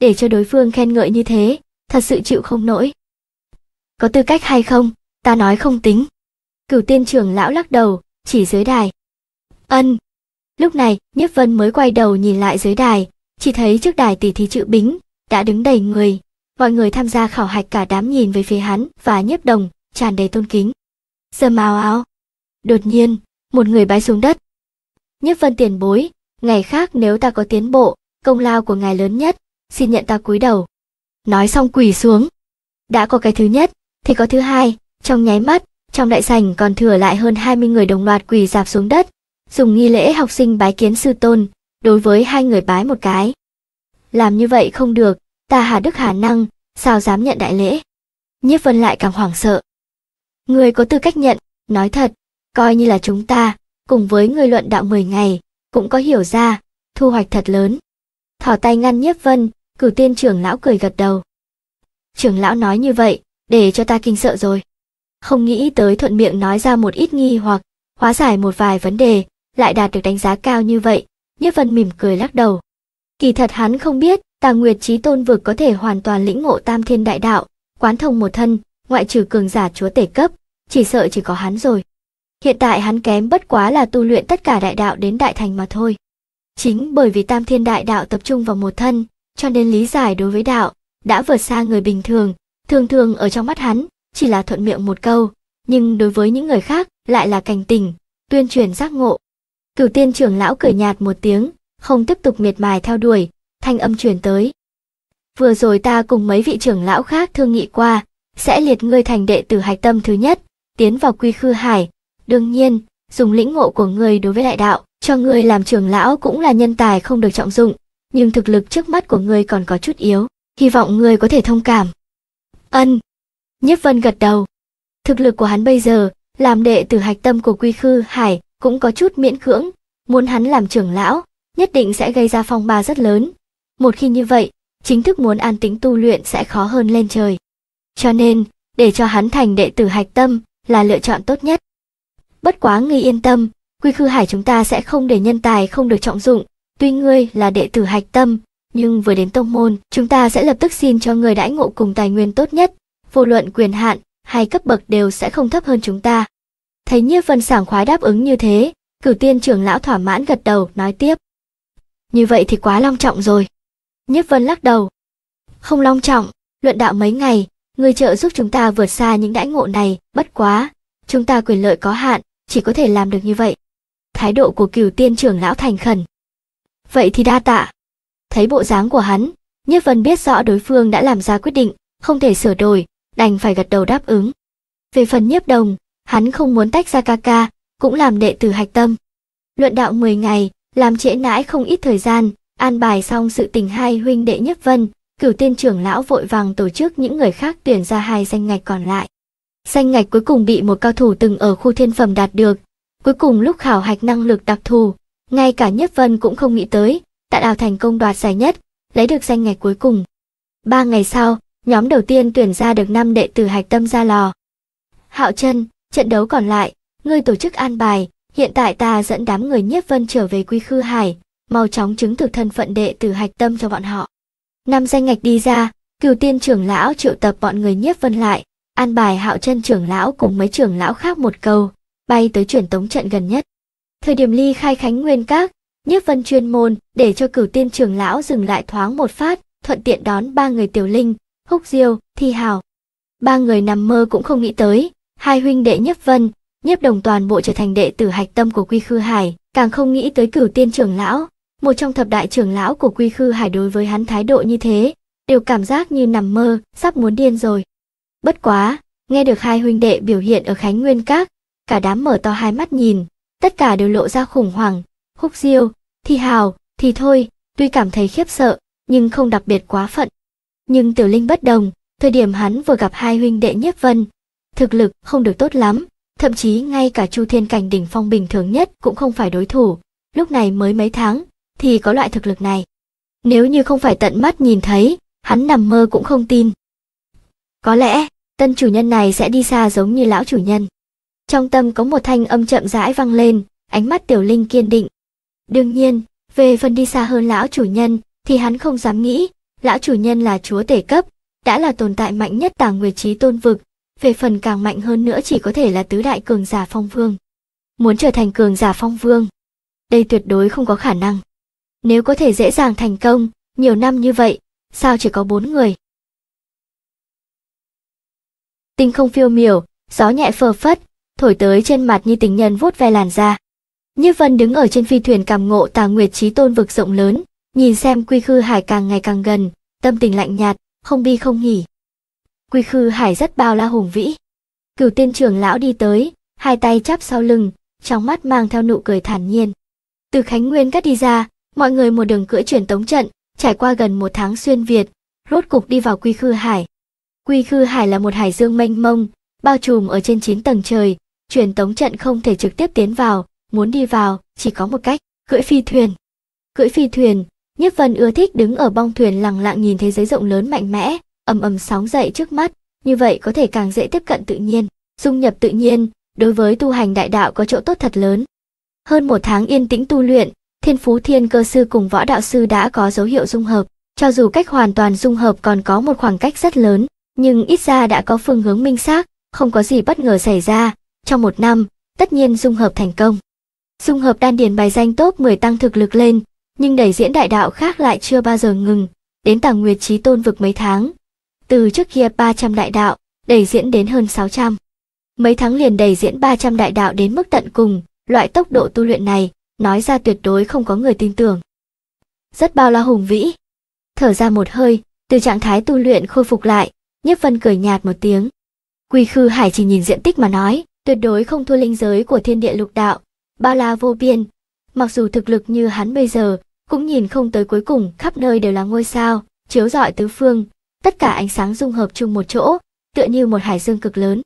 Để cho đối phương khen ngợi như thế, thật sự chịu không nổi. Có tư cách hay không, ta nói không tính. Cửu tiên trưởng lão lắc đầu, chỉ dưới đài. Ân. Lúc này, Nhiếp Vân mới quay đầu nhìn lại dưới đài, chỉ thấy trước đài tỷ thí chữ bính, đã đứng đầy người, mọi người tham gia khảo hạch cả đám nhìn về phía hắn và nhiếp đồng, tràn đầy tôn kính. Giờ màu áo. Đột nhiên, một người bái xuống đất. Nhiếp vân tiền bối, ngày khác nếu ta có tiến bộ, công lao của ngài lớn nhất, xin nhận ta cúi đầu. Nói xong quỳ xuống. Đã có cái thứ nhất, thì có thứ hai, trong nháy mắt, trong đại sảnh còn thừa lại hơn 20 người đồng loạt quỳ dạp xuống đất, dùng nghi lễ học sinh bái kiến sư tôn, đối với hai người bái một cái. Làm như vậy không được, ta hà đức hà năng, sao dám nhận đại lễ. Nhiếp vân lại càng hoảng sợ. Người có tư cách nhận, nói thật, coi như là chúng ta, cùng với người luận đạo 10 ngày, cũng có hiểu ra, thu hoạch thật lớn. Thỏ tay ngăn nhiếp vân, cử tiên trưởng lão cười gật đầu. Trưởng lão nói như vậy, để cho ta kinh sợ rồi. Không nghĩ tới thuận miệng nói ra một ít nghi hoặc, hóa giải một vài vấn đề, lại đạt được đánh giá cao như vậy, Nhất Vân mỉm cười lắc đầu. Kỳ thật hắn không biết, Tà Nguyệt Chí Tôn vực có thể hoàn toàn lĩnh ngộ Tam Thiên Đại Đạo, quán thông một thân, ngoại trừ cường giả chúa tể cấp, chỉ sợ chỉ có hắn rồi. Hiện tại hắn kém bất quá là tu luyện tất cả đại đạo đến đại thành mà thôi. Chính bởi vì Tam Thiên Đại Đạo tập trung vào một thân, cho nên lý giải đối với đạo đã vượt xa người bình thường, thường thường ở trong mắt hắn chỉ là thuận miệng một câu, nhưng đối với những người khác lại là cảnh tỉnh, tuyên truyền giác ngộ. Cửu tiên trưởng lão cười nhạt một tiếng, không tiếp tục miệt mài theo đuổi, thanh âm truyền tới. Vừa rồi ta cùng mấy vị trưởng lão khác thương nghị qua, sẽ liệt ngươi thành đệ tử hạch tâm thứ nhất, tiến vào quy khư hải. Đương nhiên, dùng lĩnh ngộ của ngươi đối với đại đạo, cho ngươi làm trưởng lão cũng là nhân tài không được trọng dụng, nhưng thực lực trước mắt của ngươi còn có chút yếu, hy vọng ngươi có thể thông cảm. Ân. Nhiếp Vân gật đầu. Thực lực của hắn bây giờ, làm đệ tử hạch tâm của quy khư hải, cũng có chút miễn cưỡng, muốn hắn làm trưởng lão, nhất định sẽ gây ra phong ba rất lớn. Một khi như vậy, chính thức muốn an tĩnh tu luyện sẽ khó hơn lên trời. Cho nên, để cho hắn thành đệ tử hạch tâm là lựa chọn tốt nhất. Bất quá ngươi yên tâm, quy khư hải chúng ta sẽ không để nhân tài không được trọng dụng, tuy ngươi là đệ tử hạch tâm, nhưng vừa đến tông môn, chúng ta sẽ lập tức xin cho người đãi ngộ cùng tài nguyên tốt nhất, vô luận quyền hạn hay cấp bậc đều sẽ không thấp hơn chúng ta. Thấy Nhiếp Vân sảng khoái đáp ứng như thế, cửu tiên trưởng lão thỏa mãn gật đầu, nói tiếp. Như vậy thì quá long trọng rồi. Nhiếp Vân lắc đầu. Không long trọng, luận đạo mấy ngày, người trợ giúp chúng ta vượt xa những đãi ngộ này, bất quá. Chúng ta quyền lợi có hạn, chỉ có thể làm được như vậy. Thái độ của cửu tiên trưởng lão thành khẩn. Vậy thì đa tạ. Thấy bộ dáng của hắn, Nhiếp Vân biết rõ đối phương đã làm ra quyết định, không thể sửa đổi, đành phải gật đầu đáp ứng. Về phần nhiếp đồng, hắn không muốn tách ra ca ca, cũng làm đệ tử hạch tâm. Luận đạo 10 ngày, làm trễ nãi không ít thời gian, an bài xong sự tình hai huynh đệ nhất vân, cửu tiên trưởng lão vội vàng tổ chức những người khác tuyển ra hai danh ngạch còn lại. Danh ngạch cuối cùng bị một cao thủ từng ở khu thiên phẩm đạt được, cuối cùng lúc khảo hạch năng lực đặc thù, ngay cả nhất vân cũng không nghĩ tới, tạ đào thành công đoạt giải nhất, lấy được danh ngạch cuối cùng. Ba ngày sau, nhóm đầu tiên tuyển ra được năm đệ tử hạch tâm ra lò. Hạo chân, Trận đấu còn lại, ngươi tổ chức an bài, hiện tại ta dẫn đám người nhiếp vân trở về quy khư hải, mau chóng chứng thực thân phận đệ tử hạch tâm cho bọn họ. Năm danh ngạch đi ra, cửu tiên trưởng lão triệu tập bọn người nhiếp vân lại, an bài hạo chân trưởng lão cùng mấy trưởng lão khác một câu, bay tới chuyển tống trận gần nhất. Thời điểm ly khai khánh nguyên các, nhiếp vân chuyên môn để cho cửu tiên trưởng lão dừng lại thoáng một phát, thuận tiện đón ba người tiểu linh, húc diêu, thi hào. Ba người nằm mơ cũng không nghĩ tới, hai huynh đệ Nhất Vân, Nhất Đồng toàn bộ trở thành đệ tử hạch tâm của Quy Khư Hải, càng không nghĩ tới cửu tiên trưởng lão, một trong thập đại trưởng lão của Quy Khư Hải đối với hắn thái độ như thế, đều cảm giác như nằm mơ, sắp muốn điên rồi. Bất quá, nghe được hai huynh đệ biểu hiện ở Khánh Nguyên Các, cả đám mở to hai mắt nhìn, tất cả đều lộ ra khủng hoảng, húc diêu, thi hào, thì thôi, tuy cảm thấy khiếp sợ, nhưng không đặc biệt quá phận. Nhưng Tiểu Linh bất đồng, thời điểm hắn vừa gặp hai huynh đệ Nhất Vân, thực lực không được tốt lắm, thậm chí ngay cả Chu Thiên Cảnh đỉnh phong bình thường nhất cũng không phải đối thủ, lúc này mới mấy tháng thì có loại thực lực này. Nếu như không phải tận mắt nhìn thấy, hắn nằm mơ cũng không tin. Có lẽ, tân chủ nhân này sẽ đi xa giống như lão chủ nhân. Trong tâm có một thanh âm chậm rãi vang lên, ánh mắt Tiểu Linh kiên định. Đương nhiên, về phần đi xa hơn lão chủ nhân thì hắn không dám nghĩ, lão chủ nhân là chúa tể cấp, đã là tồn tại mạnh nhất Tà Nguyệt trí Tôn vực, về phần càng mạnh hơn nữa chỉ có thể là tứ đại cường giả phong vương. Muốn trở thành cường giả phong vương, đây tuyệt đối không có khả năng. Nếu có thể dễ dàng thành công, nhiều năm như vậy, sao chỉ có bốn người? Tinh không phiêu miểu, gió nhẹ phờ phất, thổi tới trên mặt như tình nhân vuốt ve làn da. Như Vân đứng ở trên phi thuyền cảm ngộ tà nguyệt trí tôn vực rộng lớn, nhìn xem quy khư hải càng ngày càng gần, tâm tình lạnh nhạt, không bi không nghỉ quy khư hải rất bao la hùng vĩ cửu tiên trưởng lão đi tới hai tay chắp sau lưng trong mắt mang theo nụ cười thản nhiên từ khánh nguyên cắt đi ra mọi người một đường cưỡi truyền tống trận trải qua gần một tháng xuyên việt rốt cục đi vào quy khư hải quy khư hải là một hải dương mênh mông bao trùm ở trên chín tầng trời truyền tống trận không thể trực tiếp tiến vào muốn đi vào chỉ có một cách cưỡi phi thuyền cưỡi phi thuyền Nhất vân ưa thích đứng ở bong thuyền lặng lặng nhìn thế giới rộng lớn mạnh mẽ ầm ầm sóng dậy trước mắt, như vậy có thể càng dễ tiếp cận tự nhiên, dung nhập tự nhiên, đối với tu hành đại đạo có chỗ tốt thật lớn. Hơn một tháng yên tĩnh tu luyện, thiên phú thiên cơ sư cùng võ đạo sư đã có dấu hiệu dung hợp, cho dù cách hoàn toàn dung hợp còn có một khoảng cách rất lớn, nhưng ít ra đã có phương hướng minh xác, không có gì bất ngờ xảy ra, trong một năm, tất nhiên dung hợp thành công. Dung hợp đan điền bài danh top 10 tăng thực lực lên, nhưng đẩy diễn đại đạo khác lại chưa bao giờ ngừng, đến tàng nguyệt trí tôn vực mấy tháng, từ trước kia 300 đại đạo, đẩy diễn đến hơn 600. Mấy tháng liền đẩy diễn 300 đại đạo đến mức tận cùng, loại tốc độ tu luyện này, nói ra tuyệt đối không có người tin tưởng. Rất bao la hùng vĩ. Thở ra một hơi, từ trạng thái tu luyện khôi phục lại, Nhiếp Vân cười nhạt một tiếng. quỳ Khư Hải chỉ nhìn diện tích mà nói, tuyệt đối không thua linh giới của thiên địa lục đạo, bao la vô biên. Mặc dù thực lực như hắn bây giờ, cũng nhìn không tới cuối cùng khắp nơi đều là ngôi sao, chiếu rọi tứ phương, tất cả ánh sáng dung hợp chung một chỗ, tựa như một hải dương cực lớn.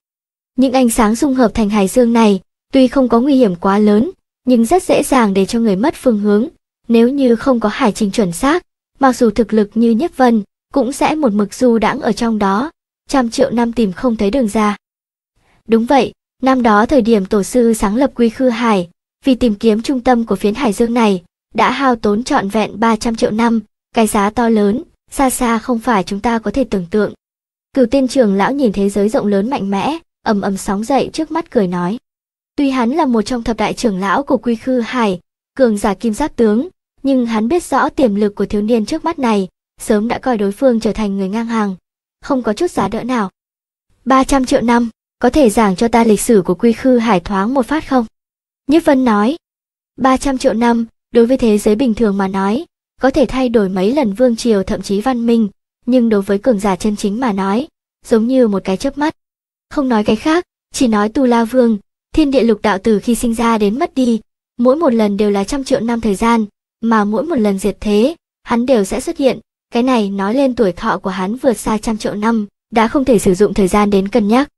Những ánh sáng dung hợp thành hải dương này, tuy không có nguy hiểm quá lớn, nhưng rất dễ dàng để cho người mất phương hướng, nếu như không có hải trình chuẩn xác, mặc dù thực lực như Nhất Vân cũng sẽ một mực du đãng ở trong đó, trăm triệu năm tìm không thấy đường ra. Đúng vậy, năm đó thời điểm tổ sư sáng lập quy khư hải, vì tìm kiếm trung tâm của phiến hải dương này, đã hao tốn trọn vẹn 300 triệu năm, cái giá to lớn xa xa không phải chúng ta có thể tưởng tượng. Cửu tiên trường lão nhìn thế giới rộng lớn mạnh mẽ, ầm ầm sóng dậy trước mắt cười nói. Tuy hắn là một trong thập đại trưởng lão của quy khư hải, cường giả kim giáp tướng, nhưng hắn biết rõ tiềm lực của thiếu niên trước mắt này, sớm đã coi đối phương trở thành người ngang hàng, không có chút giá đỡ nào. 300 triệu năm, có thể giảng cho ta lịch sử của quy khư hải thoáng một phát không? Nhất Vân nói, 300 triệu năm, đối với thế giới bình thường mà nói, có thể thay đổi mấy lần vương triều thậm chí văn minh, nhưng đối với cường giả chân chính mà nói, giống như một cái chớp mắt. Không nói cái khác, chỉ nói Tu La Vương, thiên địa lục đạo từ khi sinh ra đến mất đi, mỗi một lần đều là trăm triệu năm thời gian, mà mỗi một lần diệt thế, hắn đều sẽ xuất hiện, cái này nói lên tuổi thọ của hắn vượt xa trăm triệu năm, đã không thể sử dụng thời gian đến cân nhắc.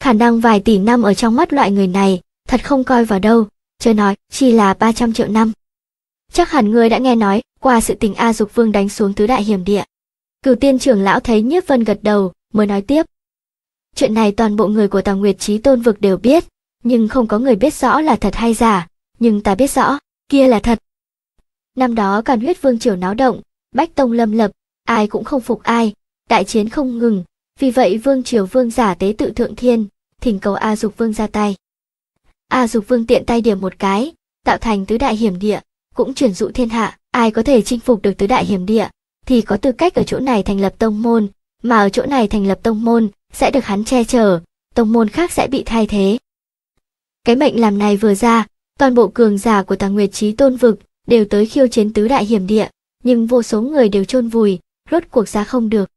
Khả năng vài tỷ năm ở trong mắt loại người này, thật không coi vào đâu, chưa nói, chỉ là 300 triệu năm. Chắc hẳn ngươi đã nghe nói qua sự tình A Dục Vương đánh xuống tứ đại hiểm địa. Cửu tiên trưởng lão thấy Nhiếp Vân gật đầu, mới nói tiếp. Chuyện này toàn bộ người của Tào Nguyệt Chí Tôn vực đều biết, nhưng không có người biết rõ là thật hay giả, nhưng ta biết rõ, kia là thật. Năm đó Càn Huyết Vương triều náo động, Bách Tông lâm lập, ai cũng không phục ai, đại chiến không ngừng, vì vậy Vương triều vương giả tế tự thượng thiên, thỉnh cầu A Dục Vương ra tay. A Dục Vương tiện tay điểm một cái, tạo thành tứ đại hiểm địa, cũng chuyển dụ thiên hạ, ai có thể chinh phục được tứ đại hiểm địa thì có tư cách ở chỗ này thành lập tông môn, mà ở chỗ này thành lập tông môn sẽ được hắn che chở, tông môn khác sẽ bị thay thế. Cái mệnh làm này vừa ra, toàn bộ cường giả của Tà Nguyệt Chí Tôn vực đều tới khiêu chiến tứ đại hiểm địa, nhưng vô số người đều chôn vùi, rốt cuộc ra không được.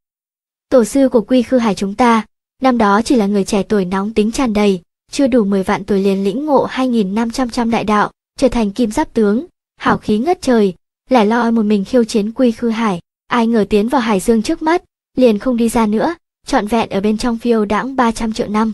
Tổ sư của Quy Khư Hải chúng ta, năm đó chỉ là người trẻ tuổi nóng tính tràn đầy, chưa đủ 10 vạn tuổi liền lĩnh ngộ 2500 trăm đại đạo, trở thành kim giáp tướng, hảo khí ngất trời, lẻ loi một mình khiêu chiến quy khư hải ai ngờ tiến vào hải dương trước mắt liền không đi ra nữa trọn vẹn ở bên trong phiêu đãng 300 triệu năm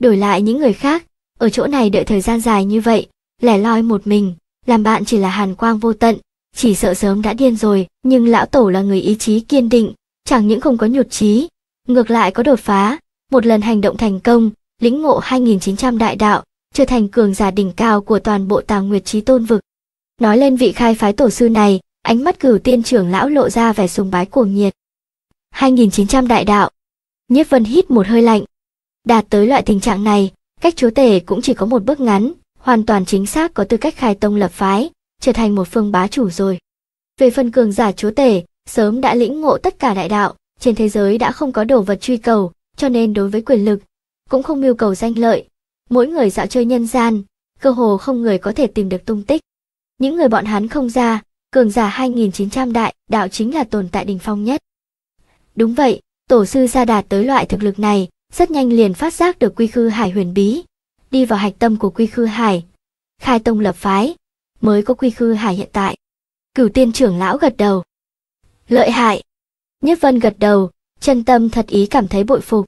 đổi lại những người khác ở chỗ này đợi thời gian dài như vậy lẻ loi một mình làm bạn chỉ là hàn quang vô tận chỉ sợ sớm đã điên rồi nhưng lão tổ là người ý chí kiên định chẳng những không có nhụt chí ngược lại có đột phá một lần hành động thành công lĩnh ngộ 2.900 đại đạo trở thành cường giả đỉnh cao của toàn bộ tàng nguyệt trí tôn vực Nói lên vị khai phái tổ sư này, ánh mắt cửu tiên trưởng lão lộ ra vẻ sùng bái cuồng nhiệt. 2900 đại đạo. Nhiếp Vân hít một hơi lạnh. Đạt tới loại tình trạng này, cách chúa tể cũng chỉ có một bước ngắn, hoàn toàn chính xác có tư cách khai tông lập phái, trở thành một phương bá chủ rồi. Về phần cường giả chúa tể, sớm đã lĩnh ngộ tất cả đại đạo, trên thế giới đã không có đồ vật truy cầu, cho nên đối với quyền lực, cũng không mưu cầu danh lợi. Mỗi người dạo chơi nhân gian, cơ hồ không người có thể tìm được tung tích những người bọn hắn không ra, cường giả 2900 đại, đạo chính là tồn tại đỉnh phong nhất. Đúng vậy, tổ sư gia đạt tới loại thực lực này, rất nhanh liền phát giác được quy khư hải huyền bí, đi vào hạch tâm của quy khư hải, khai tông lập phái, mới có quy khư hải hiện tại. Cửu tiên trưởng lão gật đầu. Lợi hại. Nhất vân gật đầu, chân tâm thật ý cảm thấy bội phục.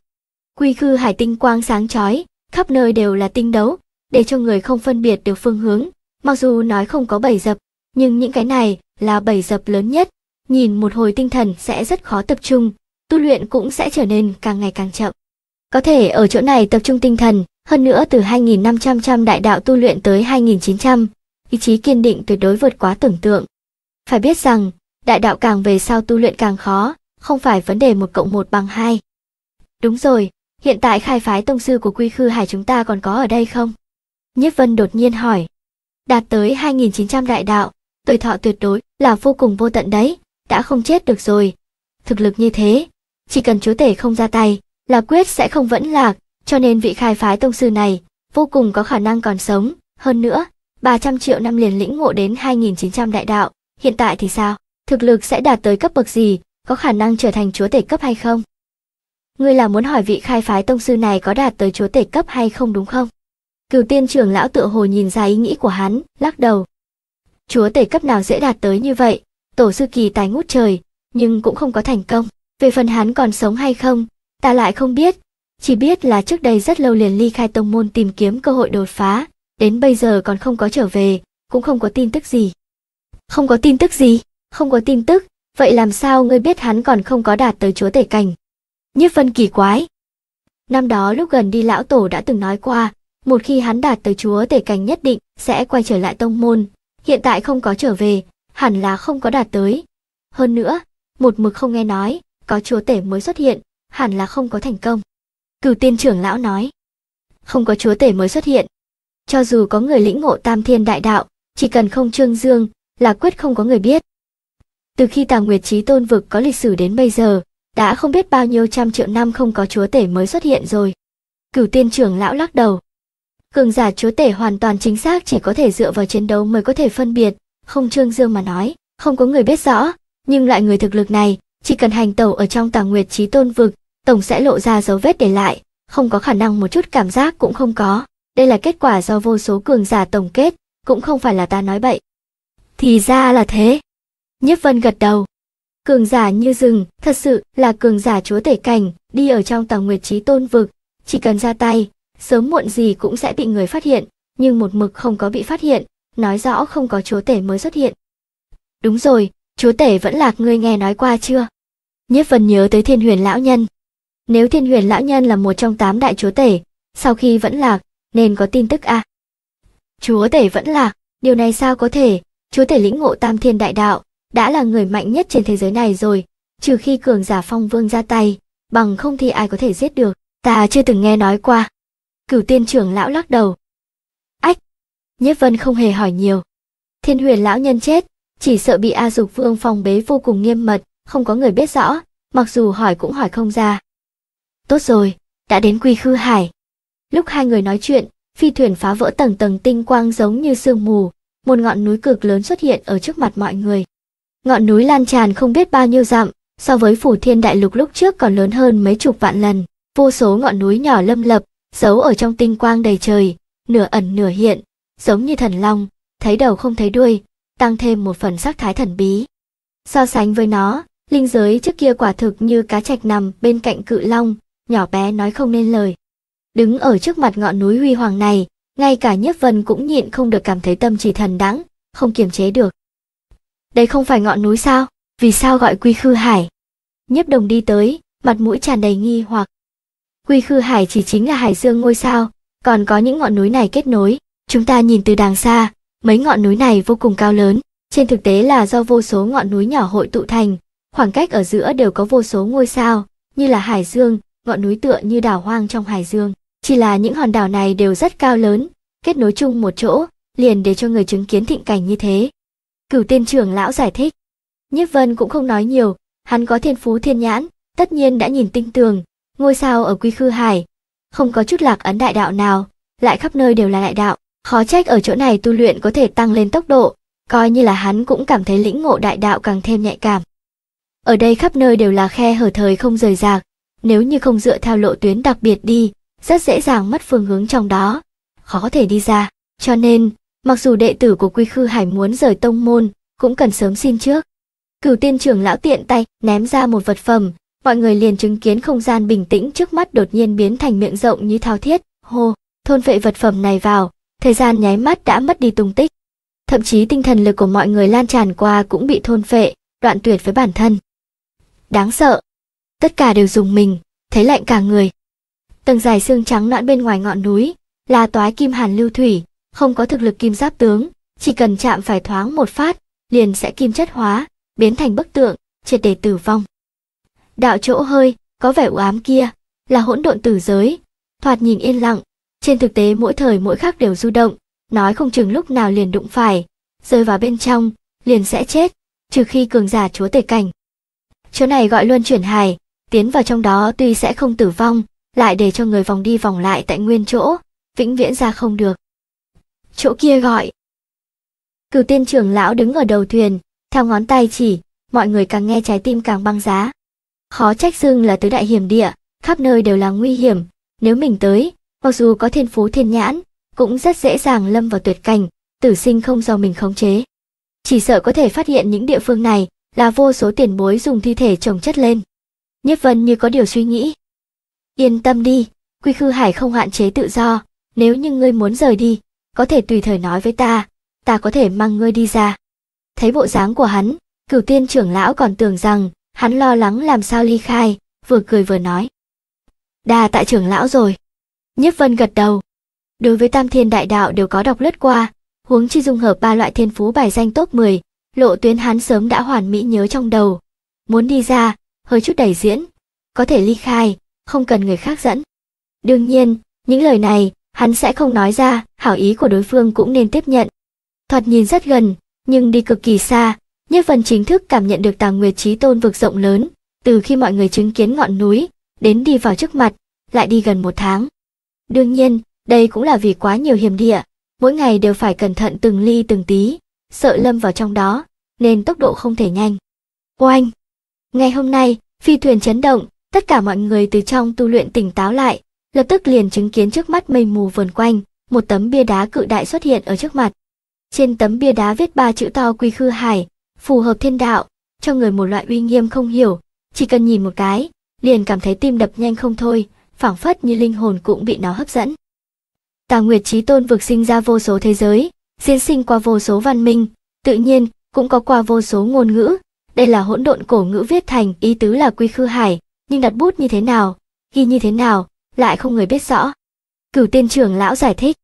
Quy khư hải tinh quang sáng chói, khắp nơi đều là tinh đấu, để cho người không phân biệt được phương hướng, Mặc dù nói không có bảy dập, nhưng những cái này là bảy dập lớn nhất. Nhìn một hồi tinh thần sẽ rất khó tập trung, tu luyện cũng sẽ trở nên càng ngày càng chậm. Có thể ở chỗ này tập trung tinh thần, hơn nữa từ 2.500 trăm đại đạo tu luyện tới 2.900, ý chí kiên định tuyệt đối vượt quá tưởng tượng. Phải biết rằng, đại đạo càng về sau tu luyện càng khó, không phải vấn đề một cộng một bằng hai. Đúng rồi, hiện tại khai phái tông sư của quy khư hải chúng ta còn có ở đây không? Nhiếp Vân đột nhiên hỏi đạt tới 2.900 đại đạo, tuổi thọ tuyệt đối là vô cùng vô tận đấy, đã không chết được rồi. Thực lực như thế, chỉ cần chúa tể không ra tay, là quyết sẽ không vẫn lạc, cho nên vị khai phái tông sư này vô cùng có khả năng còn sống, hơn nữa, 300 triệu năm liền lĩnh ngộ đến 2.900 đại đạo, hiện tại thì sao? Thực lực sẽ đạt tới cấp bậc gì, có khả năng trở thành chúa tể cấp hay không? Ngươi là muốn hỏi vị khai phái tông sư này có đạt tới chúa tể cấp hay không đúng không? Cửu tiên trưởng lão tựa hồ nhìn ra ý nghĩ của hắn, lắc đầu. Chúa tể cấp nào dễ đạt tới như vậy, tổ sư kỳ tài ngút trời, nhưng cũng không có thành công. Về phần hắn còn sống hay không, ta lại không biết. Chỉ biết là trước đây rất lâu liền ly khai tông môn tìm kiếm cơ hội đột phá, đến bây giờ còn không có trở về, cũng không có tin tức gì. Không có tin tức gì, không có tin tức, vậy làm sao ngươi biết hắn còn không có đạt tới chúa tể cảnh? Nhất phân kỳ quái. Năm đó lúc gần đi lão tổ đã từng nói qua, một khi hắn đạt tới chúa tể cảnh nhất định, sẽ quay trở lại tông môn. Hiện tại không có trở về, hẳn là không có đạt tới. Hơn nữa, một mực không nghe nói, có chúa tể mới xuất hiện, hẳn là không có thành công. Cửu tiên trưởng lão nói, không có chúa tể mới xuất hiện. Cho dù có người lĩnh ngộ tam thiên đại đạo, chỉ cần không trương dương, là quyết không có người biết. Từ khi tà nguyệt trí tôn vực có lịch sử đến bây giờ, đã không biết bao nhiêu trăm triệu năm không có chúa tể mới xuất hiện rồi. Cửu tiên trưởng lão lắc đầu, cường giả chúa tể hoàn toàn chính xác chỉ có thể dựa vào chiến đấu mới có thể phân biệt không trương dương mà nói không có người biết rõ nhưng loại người thực lực này chỉ cần hành tẩu ở trong tàng nguyệt trí tôn vực tổng sẽ lộ ra dấu vết để lại không có khả năng một chút cảm giác cũng không có đây là kết quả do vô số cường giả tổng kết cũng không phải là ta nói bậy thì ra là thế nhiếp vân gật đầu cường giả như rừng thật sự là cường giả chúa tể cảnh đi ở trong tàng nguyệt trí tôn vực chỉ cần ra tay sớm muộn gì cũng sẽ bị người phát hiện, nhưng một mực không có bị phát hiện, nói rõ không có chúa tể mới xuất hiện. Đúng rồi, chúa tể vẫn lạc ngươi nghe nói qua chưa? Nhiếp Vân nhớ tới Thiên Huyền lão nhân. Nếu Thiên Huyền lão nhân là một trong tám đại chúa tể, sau khi vẫn lạc, nên có tin tức à? Chúa tể vẫn lạc, điều này sao có thể? Chúa tể lĩnh ngộ Tam Thiên đại đạo, đã là người mạnh nhất trên thế giới này rồi, trừ khi cường giả Phong Vương ra tay, bằng không thì ai có thể giết được. Ta chưa từng nghe nói qua. Cửu tiên trưởng lão lắc đầu. Ách! Nhiếp vân không hề hỏi nhiều. Thiên huyền lão nhân chết, chỉ sợ bị A Dục Vương phòng bế vô cùng nghiêm mật, không có người biết rõ, mặc dù hỏi cũng hỏi không ra. Tốt rồi, đã đến Quy Khư Hải. Lúc hai người nói chuyện, phi thuyền phá vỡ tầng tầng tinh quang giống như sương mù, một ngọn núi cực lớn xuất hiện ở trước mặt mọi người. Ngọn núi lan tràn không biết bao nhiêu dặm, so với phủ thiên đại lục lúc trước còn lớn hơn mấy chục vạn lần. Vô số ngọn núi nhỏ lâm lập, giấu ở trong tinh quang đầy trời, nửa ẩn nửa hiện, giống như thần long, thấy đầu không thấy đuôi, tăng thêm một phần sắc thái thần bí. So sánh với nó, linh giới trước kia quả thực như cá trạch nằm bên cạnh cự long, nhỏ bé nói không nên lời. Đứng ở trước mặt ngọn núi huy hoàng này, ngay cả nhiếp vân cũng nhịn không được cảm thấy tâm chỉ thần đắng, không kiềm chế được. Đây không phải ngọn núi sao, vì sao gọi quy khư hải? Nhiếp đồng đi tới, mặt mũi tràn đầy nghi hoặc. Quy Khư Hải chỉ chính là Hải Dương ngôi sao, còn có những ngọn núi này kết nối. Chúng ta nhìn từ đàng xa, mấy ngọn núi này vô cùng cao lớn, trên thực tế là do vô số ngọn núi nhỏ hội tụ thành, khoảng cách ở giữa đều có vô số ngôi sao, như là Hải Dương, ngọn núi tựa như đảo hoang trong Hải Dương. Chỉ là những hòn đảo này đều rất cao lớn, kết nối chung một chỗ, liền để cho người chứng kiến thịnh cảnh như thế. Cửu tên trưởng lão giải thích. Nhất Vân cũng không nói nhiều, hắn có thiên phú thiên nhãn, tất nhiên đã nhìn tinh tường, ngôi sao ở quy khư hải không có chút lạc ấn đại đạo nào lại khắp nơi đều là đại đạo khó trách ở chỗ này tu luyện có thể tăng lên tốc độ coi như là hắn cũng cảm thấy lĩnh ngộ đại đạo càng thêm nhạy cảm ở đây khắp nơi đều là khe hở thời không rời rạc nếu như không dựa theo lộ tuyến đặc biệt đi rất dễ dàng mất phương hướng trong đó khó có thể đi ra cho nên mặc dù đệ tử của quy khư hải muốn rời tông môn cũng cần sớm xin trước cửu tiên trưởng lão tiện tay ném ra một vật phẩm mọi người liền chứng kiến không gian bình tĩnh trước mắt đột nhiên biến thành miệng rộng như thao thiết, hô, thôn vệ vật phẩm này vào, thời gian nháy mắt đã mất đi tung tích. Thậm chí tinh thần lực của mọi người lan tràn qua cũng bị thôn phệ, đoạn tuyệt với bản thân. Đáng sợ. Tất cả đều dùng mình, thấy lạnh cả người. Tầng dài xương trắng nõn bên ngoài ngọn núi, là toái kim hàn lưu thủy, không có thực lực kim giáp tướng, chỉ cần chạm phải thoáng một phát, liền sẽ kim chất hóa, biến thành bức tượng, triệt để tử vong đạo chỗ hơi có vẻ u ám kia là hỗn độn tử giới thoạt nhìn yên lặng trên thực tế mỗi thời mỗi khác đều du động nói không chừng lúc nào liền đụng phải rơi vào bên trong liền sẽ chết trừ khi cường giả chúa tể cảnh chỗ này gọi luân chuyển hài tiến vào trong đó tuy sẽ không tử vong lại để cho người vòng đi vòng lại tại nguyên chỗ vĩnh viễn ra không được chỗ kia gọi cửu tiên trưởng lão đứng ở đầu thuyền theo ngón tay chỉ mọi người càng nghe trái tim càng băng giá khó trách xưng là tứ đại hiểm địa khắp nơi đều là nguy hiểm nếu mình tới mặc dù có thiên phú thiên nhãn cũng rất dễ dàng lâm vào tuyệt cảnh tử sinh không do mình khống chế chỉ sợ có thể phát hiện những địa phương này là vô số tiền bối dùng thi thể trồng chất lên nhất vân như có điều suy nghĩ yên tâm đi quy khư hải không hạn chế tự do nếu như ngươi muốn rời đi có thể tùy thời nói với ta ta có thể mang ngươi đi ra thấy bộ dáng của hắn cửu tiên trưởng lão còn tưởng rằng hắn lo lắng làm sao ly khai, vừa cười vừa nói. Đà tại trưởng lão rồi. Nhất Vân gật đầu. Đối với tam thiên đại đạo đều có đọc lướt qua, huống chi dung hợp ba loại thiên phú bài danh top 10, lộ tuyến hắn sớm đã hoàn mỹ nhớ trong đầu. Muốn đi ra, hơi chút đẩy diễn, có thể ly khai, không cần người khác dẫn. Đương nhiên, những lời này, hắn sẽ không nói ra, hảo ý của đối phương cũng nên tiếp nhận. Thoạt nhìn rất gần, nhưng đi cực kỳ xa, như phần chính thức cảm nhận được tàng nguyệt trí tôn vực rộng lớn, từ khi mọi người chứng kiến ngọn núi, đến đi vào trước mặt, lại đi gần một tháng. Đương nhiên, đây cũng là vì quá nhiều hiểm địa, mỗi ngày đều phải cẩn thận từng ly từng tí, sợ lâm vào trong đó, nên tốc độ không thể nhanh. Oanh! Ngày hôm nay, phi thuyền chấn động, tất cả mọi người từ trong tu luyện tỉnh táo lại, lập tức liền chứng kiến trước mắt mây mù vườn quanh, một tấm bia đá cự đại xuất hiện ở trước mặt. Trên tấm bia đá viết ba chữ to quy khư hải, phù hợp thiên đạo, cho người một loại uy nghiêm không hiểu, chỉ cần nhìn một cái, liền cảm thấy tim đập nhanh không thôi, phảng phất như linh hồn cũng bị nó hấp dẫn. Tà Nguyệt Chí Tôn vực sinh ra vô số thế giới, diễn sinh qua vô số văn minh, tự nhiên cũng có qua vô số ngôn ngữ. Đây là hỗn độn cổ ngữ viết thành, ý tứ là quy khư hải, nhưng đặt bút như thế nào, ghi như thế nào, lại không người biết rõ. Cửu Tiên trưởng lão giải thích.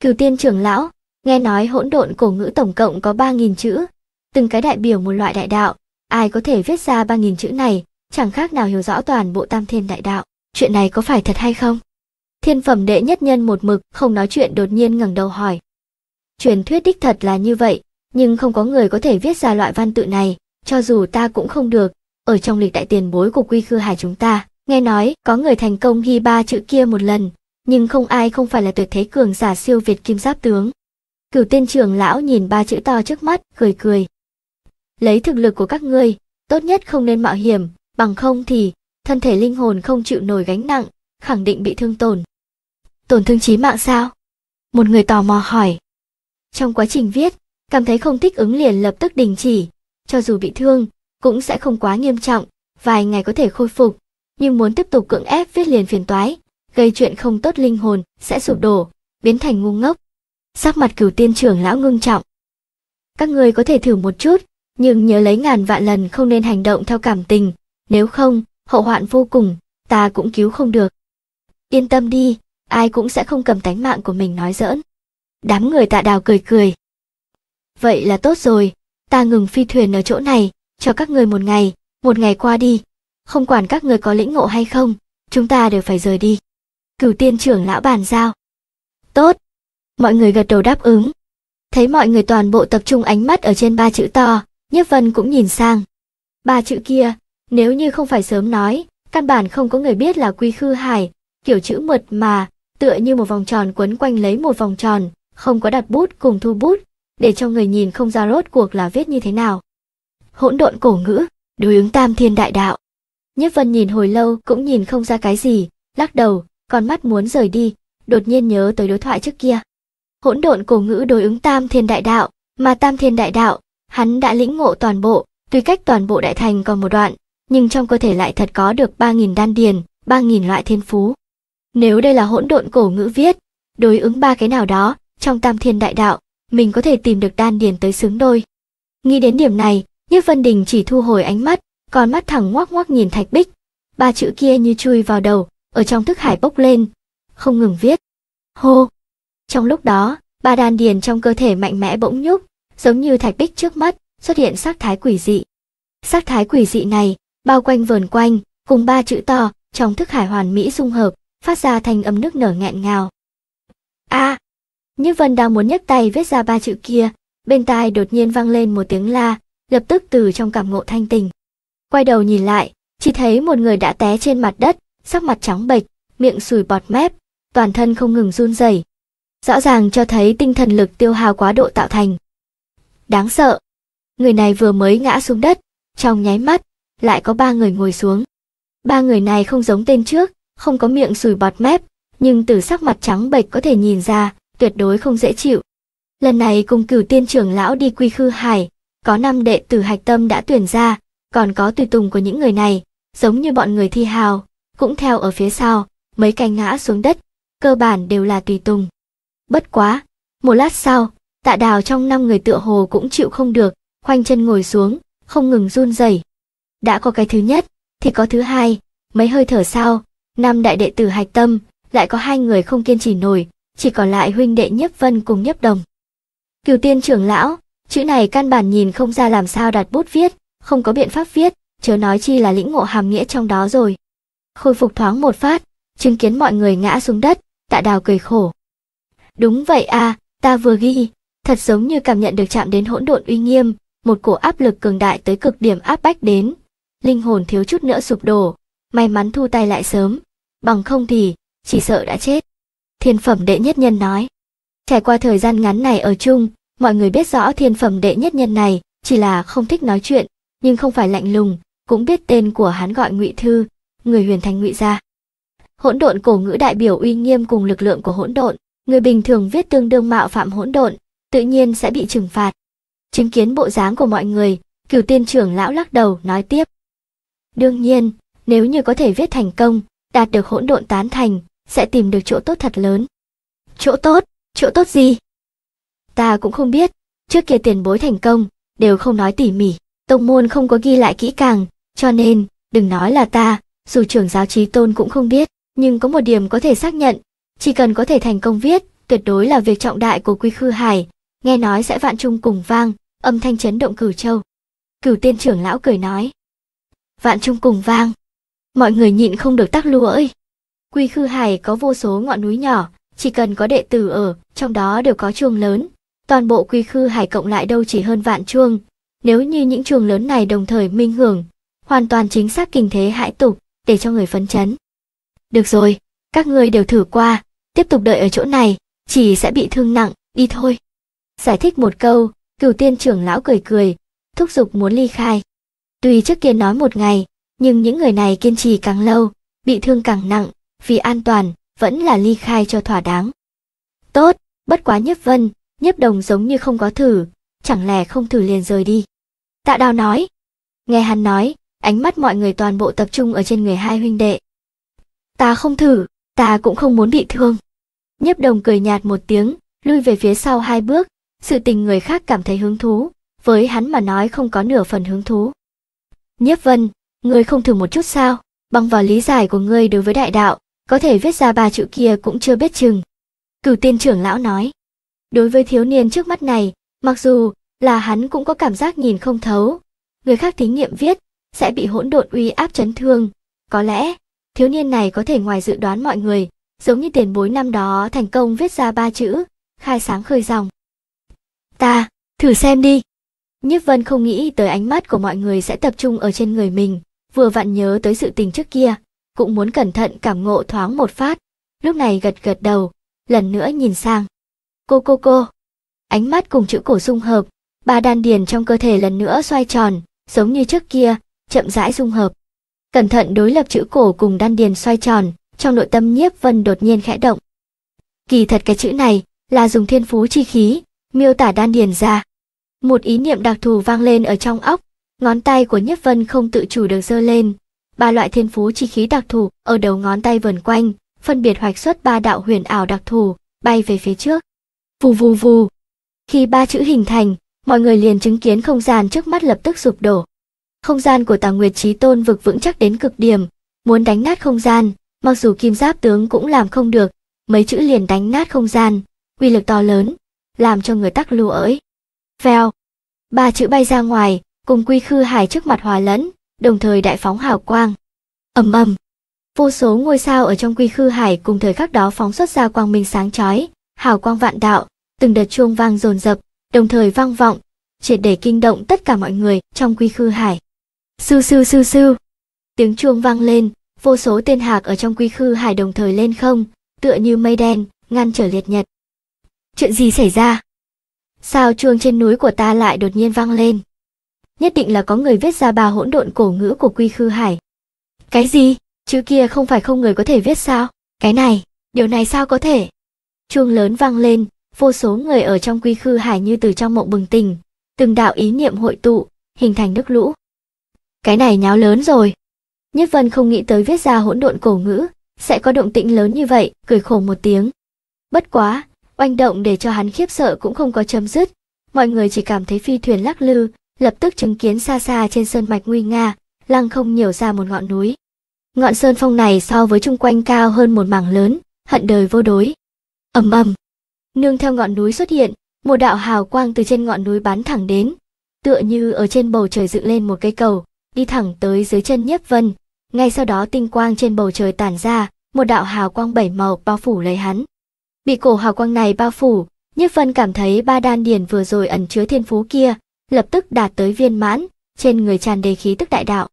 Cửu Tiên trưởng lão, nghe nói hỗn độn cổ ngữ tổng cộng có 3000 chữ, từng cái đại biểu một loại đại đạo, ai có thể viết ra 3.000 chữ này, chẳng khác nào hiểu rõ toàn bộ tam thiên đại đạo. Chuyện này có phải thật hay không? Thiên phẩm đệ nhất nhân một mực không nói chuyện đột nhiên ngẩng đầu hỏi. Truyền thuyết đích thật là như vậy, nhưng không có người có thể viết ra loại văn tự này, cho dù ta cũng không được. Ở trong lịch đại tiền bối của quy khư hải chúng ta, nghe nói có người thành công ghi ba chữ kia một lần, nhưng không ai không phải là tuyệt thế cường giả siêu việt kim giáp tướng. Cửu tiên trưởng lão nhìn ba chữ to trước mắt, cười cười, lấy thực lực của các ngươi, tốt nhất không nên mạo hiểm, bằng không thì thân thể linh hồn không chịu nổi gánh nặng, khẳng định bị thương tổn. Tổn thương chí mạng sao? Một người tò mò hỏi. Trong quá trình viết, cảm thấy không thích ứng liền lập tức đình chỉ, cho dù bị thương cũng sẽ không quá nghiêm trọng, vài ngày có thể khôi phục, nhưng muốn tiếp tục cưỡng ép viết liền phiền toái, gây chuyện không tốt linh hồn sẽ sụp đổ, biến thành ngu ngốc. Sắc mặt Cửu Tiên trưởng lão ngưng trọng. Các người có thể thử một chút, nhưng nhớ lấy ngàn vạn lần không nên hành động theo cảm tình, nếu không, hậu hoạn vô cùng, ta cũng cứu không được. Yên tâm đi, ai cũng sẽ không cầm tánh mạng của mình nói giỡn. Đám người tạ đào cười cười. Vậy là tốt rồi, ta ngừng phi thuyền ở chỗ này, cho các người một ngày, một ngày qua đi. Không quản các người có lĩnh ngộ hay không, chúng ta đều phải rời đi. Cửu tiên trưởng lão bàn giao. Tốt. Mọi người gật đầu đáp ứng. Thấy mọi người toàn bộ tập trung ánh mắt ở trên ba chữ to, Nhiếp Vân cũng nhìn sang. Ba chữ kia, nếu như không phải sớm nói, căn bản không có người biết là quy khư hải, kiểu chữ mượt mà, tựa như một vòng tròn quấn quanh lấy một vòng tròn, không có đặt bút cùng thu bút, để cho người nhìn không ra rốt cuộc là viết như thế nào. Hỗn độn cổ ngữ, đối ứng tam thiên đại đạo. Nhất Vân nhìn hồi lâu cũng nhìn không ra cái gì, lắc đầu, con mắt muốn rời đi, đột nhiên nhớ tới đối thoại trước kia. Hỗn độn cổ ngữ đối ứng tam thiên đại đạo, mà tam thiên đại đạo hắn đã lĩnh ngộ toàn bộ, tuy cách toàn bộ đại thành còn một đoạn, nhưng trong cơ thể lại thật có được 3.000 đan điền, 3.000 loại thiên phú. Nếu đây là hỗn độn cổ ngữ viết, đối ứng ba cái nào đó, trong tam thiên đại đạo, mình có thể tìm được đan điền tới xứng đôi. Nghĩ đến điểm này, nhất Vân Đình chỉ thu hồi ánh mắt, còn mắt thẳng ngoác ngoác nhìn thạch bích. Ba chữ kia như chui vào đầu, ở trong thức hải bốc lên, không ngừng viết. Hô! Trong lúc đó, ba đan điền trong cơ thể mạnh mẽ bỗng nhúc, giống như thạch bích trước mắt, xuất hiện sắc thái quỷ dị. Sắc thái quỷ dị này, bao quanh vờn quanh, cùng ba chữ to, trong thức hải hoàn mỹ dung hợp, phát ra thành âm nước nở nghẹn ngào. A! À, như Vân đang muốn nhấc tay viết ra ba chữ kia, bên tai đột nhiên vang lên một tiếng la, lập tức từ trong cảm ngộ thanh tình. Quay đầu nhìn lại, chỉ thấy một người đã té trên mặt đất, sắc mặt trắng bệch, miệng sùi bọt mép, toàn thân không ngừng run rẩy. Rõ ràng cho thấy tinh thần lực tiêu hao quá độ tạo thành đáng sợ. Người này vừa mới ngã xuống đất, trong nháy mắt, lại có ba người ngồi xuống. Ba người này không giống tên trước, không có miệng sùi bọt mép, nhưng từ sắc mặt trắng bệch có thể nhìn ra, tuyệt đối không dễ chịu. Lần này cùng cửu tiên trưởng lão đi quy khư hải, có năm đệ tử hạch tâm đã tuyển ra, còn có tùy tùng của những người này, giống như bọn người thi hào, cũng theo ở phía sau, mấy cái ngã xuống đất, cơ bản đều là tùy tùng. Bất quá, một lát sau, Tạ đào trong năm người tựa hồ cũng chịu không được, khoanh chân ngồi xuống, không ngừng run rẩy. Đã có cái thứ nhất, thì có thứ hai, mấy hơi thở sau, năm đại đệ tử hạch tâm, lại có hai người không kiên trì nổi, chỉ còn lại huynh đệ Nhất Vân cùng Nhất Đồng. Cửu Tiên trưởng lão, chữ này căn bản nhìn không ra làm sao đặt bút viết, không có biện pháp viết, chớ nói chi là lĩnh ngộ hàm nghĩa trong đó rồi. Khôi phục thoáng một phát, chứng kiến mọi người ngã xuống đất, Tạ Đào cười khổ. Đúng vậy à, ta vừa ghi, thật giống như cảm nhận được chạm đến hỗn độn uy nghiêm, một cổ áp lực cường đại tới cực điểm áp bách đến. Linh hồn thiếu chút nữa sụp đổ, may mắn thu tay lại sớm, bằng không thì chỉ sợ đã chết. Thiên phẩm đệ nhất nhân nói. Trải qua thời gian ngắn này ở chung, mọi người biết rõ thiên phẩm đệ nhất nhân này chỉ là không thích nói chuyện, nhưng không phải lạnh lùng, cũng biết tên của hắn gọi Ngụy Thư, người huyền thành Ngụy gia. Hỗn độn cổ ngữ đại biểu uy nghiêm cùng lực lượng của hỗn độn, người bình thường viết tương đương mạo phạm hỗn độn, tự nhiên sẽ bị trừng phạt. Chứng kiến bộ dáng của mọi người, cửu tiên trưởng lão lắc đầu nói tiếp. Đương nhiên, nếu như có thể viết thành công, đạt được hỗn độn tán thành, sẽ tìm được chỗ tốt thật lớn. Chỗ tốt, chỗ tốt gì? Ta cũng không biết, trước kia tiền bối thành công, đều không nói tỉ mỉ, tông môn không có ghi lại kỹ càng, cho nên, đừng nói là ta, dù trưởng giáo trí tôn cũng không biết, nhưng có một điểm có thể xác nhận, chỉ cần có thể thành công viết, tuyệt đối là việc trọng đại của quy khư hải, nghe nói sẽ vạn trung cùng vang âm thanh chấn động cửu châu cửu tiên trưởng lão cười nói vạn trung cùng vang mọi người nhịn không được tắc lúa ơi quy khư hải có vô số ngọn núi nhỏ chỉ cần có đệ tử ở trong đó đều có chuông lớn toàn bộ quy khư hải cộng lại đâu chỉ hơn vạn chuông nếu như những chuông lớn này đồng thời minh hưởng hoàn toàn chính xác kinh thế hãi tục để cho người phấn chấn được rồi các ngươi đều thử qua tiếp tục đợi ở chỗ này chỉ sẽ bị thương nặng đi thôi giải thích một câu, cửu tiên trưởng lão cười cười, thúc giục muốn ly khai. Tuy trước kia nói một ngày, nhưng những người này kiên trì càng lâu, bị thương càng nặng, vì an toàn, vẫn là ly khai cho thỏa đáng. Tốt, bất quá nhiếp vân, nhiếp đồng giống như không có thử, chẳng lẽ không thử liền rời đi. Tạ đào nói. Nghe hắn nói, ánh mắt mọi người toàn bộ tập trung ở trên người hai huynh đệ. Ta không thử, ta cũng không muốn bị thương. Nhiếp đồng cười nhạt một tiếng, lui về phía sau hai bước, sự tình người khác cảm thấy hứng thú, với hắn mà nói không có nửa phần hứng thú. Nhiếp Vân, ngươi không thử một chút sao? Bằng vào lý giải của ngươi đối với đại đạo, có thể viết ra ba chữ kia cũng chưa biết chừng. Cửu tiên trưởng lão nói. Đối với thiếu niên trước mắt này, mặc dù là hắn cũng có cảm giác nhìn không thấu. Người khác thí nghiệm viết, sẽ bị hỗn độn uy áp chấn thương. Có lẽ, thiếu niên này có thể ngoài dự đoán mọi người, giống như tiền bối năm đó thành công viết ra ba chữ, khai sáng khơi dòng. Ta, thử xem đi. Nhiếp Vân không nghĩ tới ánh mắt của mọi người sẽ tập trung ở trên người mình, vừa vặn nhớ tới sự tình trước kia, cũng muốn cẩn thận cảm ngộ thoáng một phát. Lúc này gật gật đầu, lần nữa nhìn sang. Cô cô cô. Ánh mắt cùng chữ cổ dung hợp, ba đan điền trong cơ thể lần nữa xoay tròn, giống như trước kia, chậm rãi dung hợp. Cẩn thận đối lập chữ cổ cùng đan điền xoay tròn, trong nội tâm Nhiếp Vân đột nhiên khẽ động. Kỳ thật cái chữ này là dùng thiên phú chi khí, miêu tả đan điền ra. Một ý niệm đặc thù vang lên ở trong óc, ngón tay của Nhất Vân không tự chủ được giơ lên. Ba loại thiên phú chi khí đặc thù ở đầu ngón tay vần quanh, phân biệt hoạch xuất ba đạo huyền ảo đặc thù, bay về phía trước. Vù vù vù. Khi ba chữ hình thành, mọi người liền chứng kiến không gian trước mắt lập tức sụp đổ. Không gian của tàng Nguyệt Chí Tôn vực vững chắc đến cực điểm, muốn đánh nát không gian, mặc dù kim giáp tướng cũng làm không được, mấy chữ liền đánh nát không gian, uy lực to lớn, làm cho người tắc lưu ới. Vèo. Ba chữ bay ra ngoài, cùng quy khư hải trước mặt hòa lẫn, đồng thời đại phóng hào quang. ầm ầm. Vô số ngôi sao ở trong quy khư hải cùng thời khắc đó phóng xuất ra quang minh sáng chói, hào quang vạn đạo, từng đợt chuông vang dồn dập, đồng thời vang vọng, triệt để kinh động tất cả mọi người trong quy khư hải. Sư sư sư sư. Tiếng chuông vang lên, vô số tên hạc ở trong quy khư hải đồng thời lên không, tựa như mây đen, ngăn trở liệt nhật. Chuyện gì xảy ra? Sao chuông trên núi của ta lại đột nhiên vang lên? Nhất định là có người viết ra bà hỗn độn cổ ngữ của Quy Khư Hải. Cái gì? Chữ kia không phải không người có thể viết sao? Cái này, điều này sao có thể? Chuông lớn vang lên, vô số người ở trong Quy Khư Hải như từ trong mộng bừng tỉnh, từng đạo ý niệm hội tụ, hình thành nước lũ. Cái này nháo lớn rồi. Nhất Vân không nghĩ tới viết ra hỗn độn cổ ngữ, sẽ có động tĩnh lớn như vậy, cười khổ một tiếng. Bất quá, oanh động để cho hắn khiếp sợ cũng không có chấm dứt. Mọi người chỉ cảm thấy phi thuyền lắc lư, lập tức chứng kiến xa xa trên sơn mạch nguy nga, lăng không nhiều ra một ngọn núi. Ngọn sơn phong này so với chung quanh cao hơn một mảng lớn, hận đời vô đối. ầm ầm, nương theo ngọn núi xuất hiện, một đạo hào quang từ trên ngọn núi bắn thẳng đến, tựa như ở trên bầu trời dựng lên một cây cầu, đi thẳng tới dưới chân Nhiếp Vân. Ngay sau đó tinh quang trên bầu trời tản ra, một đạo hào quang bảy màu bao phủ lấy hắn bị cổ hào quang này bao phủ, nhất Vân cảm thấy ba đan điền vừa rồi ẩn chứa thiên phú kia, lập tức đạt tới viên mãn, trên người tràn đầy khí tức đại đạo.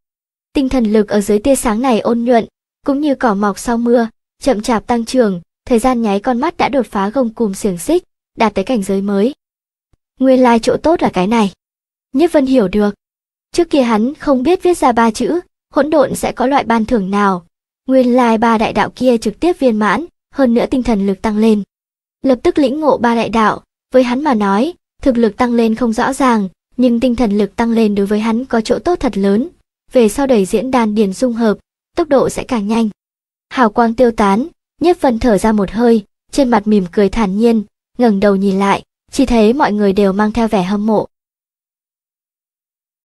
Tinh thần lực ở dưới tia sáng này ôn nhuận, cũng như cỏ mọc sau mưa, chậm chạp tăng trưởng, thời gian nháy con mắt đã đột phá gông cùm xiềng xích, đạt tới cảnh giới mới. Nguyên lai like chỗ tốt là cái này. Nhất Vân hiểu được. Trước kia hắn không biết viết ra ba chữ, hỗn độn sẽ có loại ban thưởng nào. Nguyên lai like ba đại đạo kia trực tiếp viên mãn, hơn nữa tinh thần lực tăng lên. Lập tức lĩnh ngộ ba đại đạo, với hắn mà nói, thực lực tăng lên không rõ ràng, nhưng tinh thần lực tăng lên đối với hắn có chỗ tốt thật lớn. Về sau đẩy diễn đàn điền dung hợp, tốc độ sẽ càng nhanh. Hào quang tiêu tán, Nhất phần thở ra một hơi, trên mặt mỉm cười thản nhiên, ngẩng đầu nhìn lại, chỉ thấy mọi người đều mang theo vẻ hâm mộ.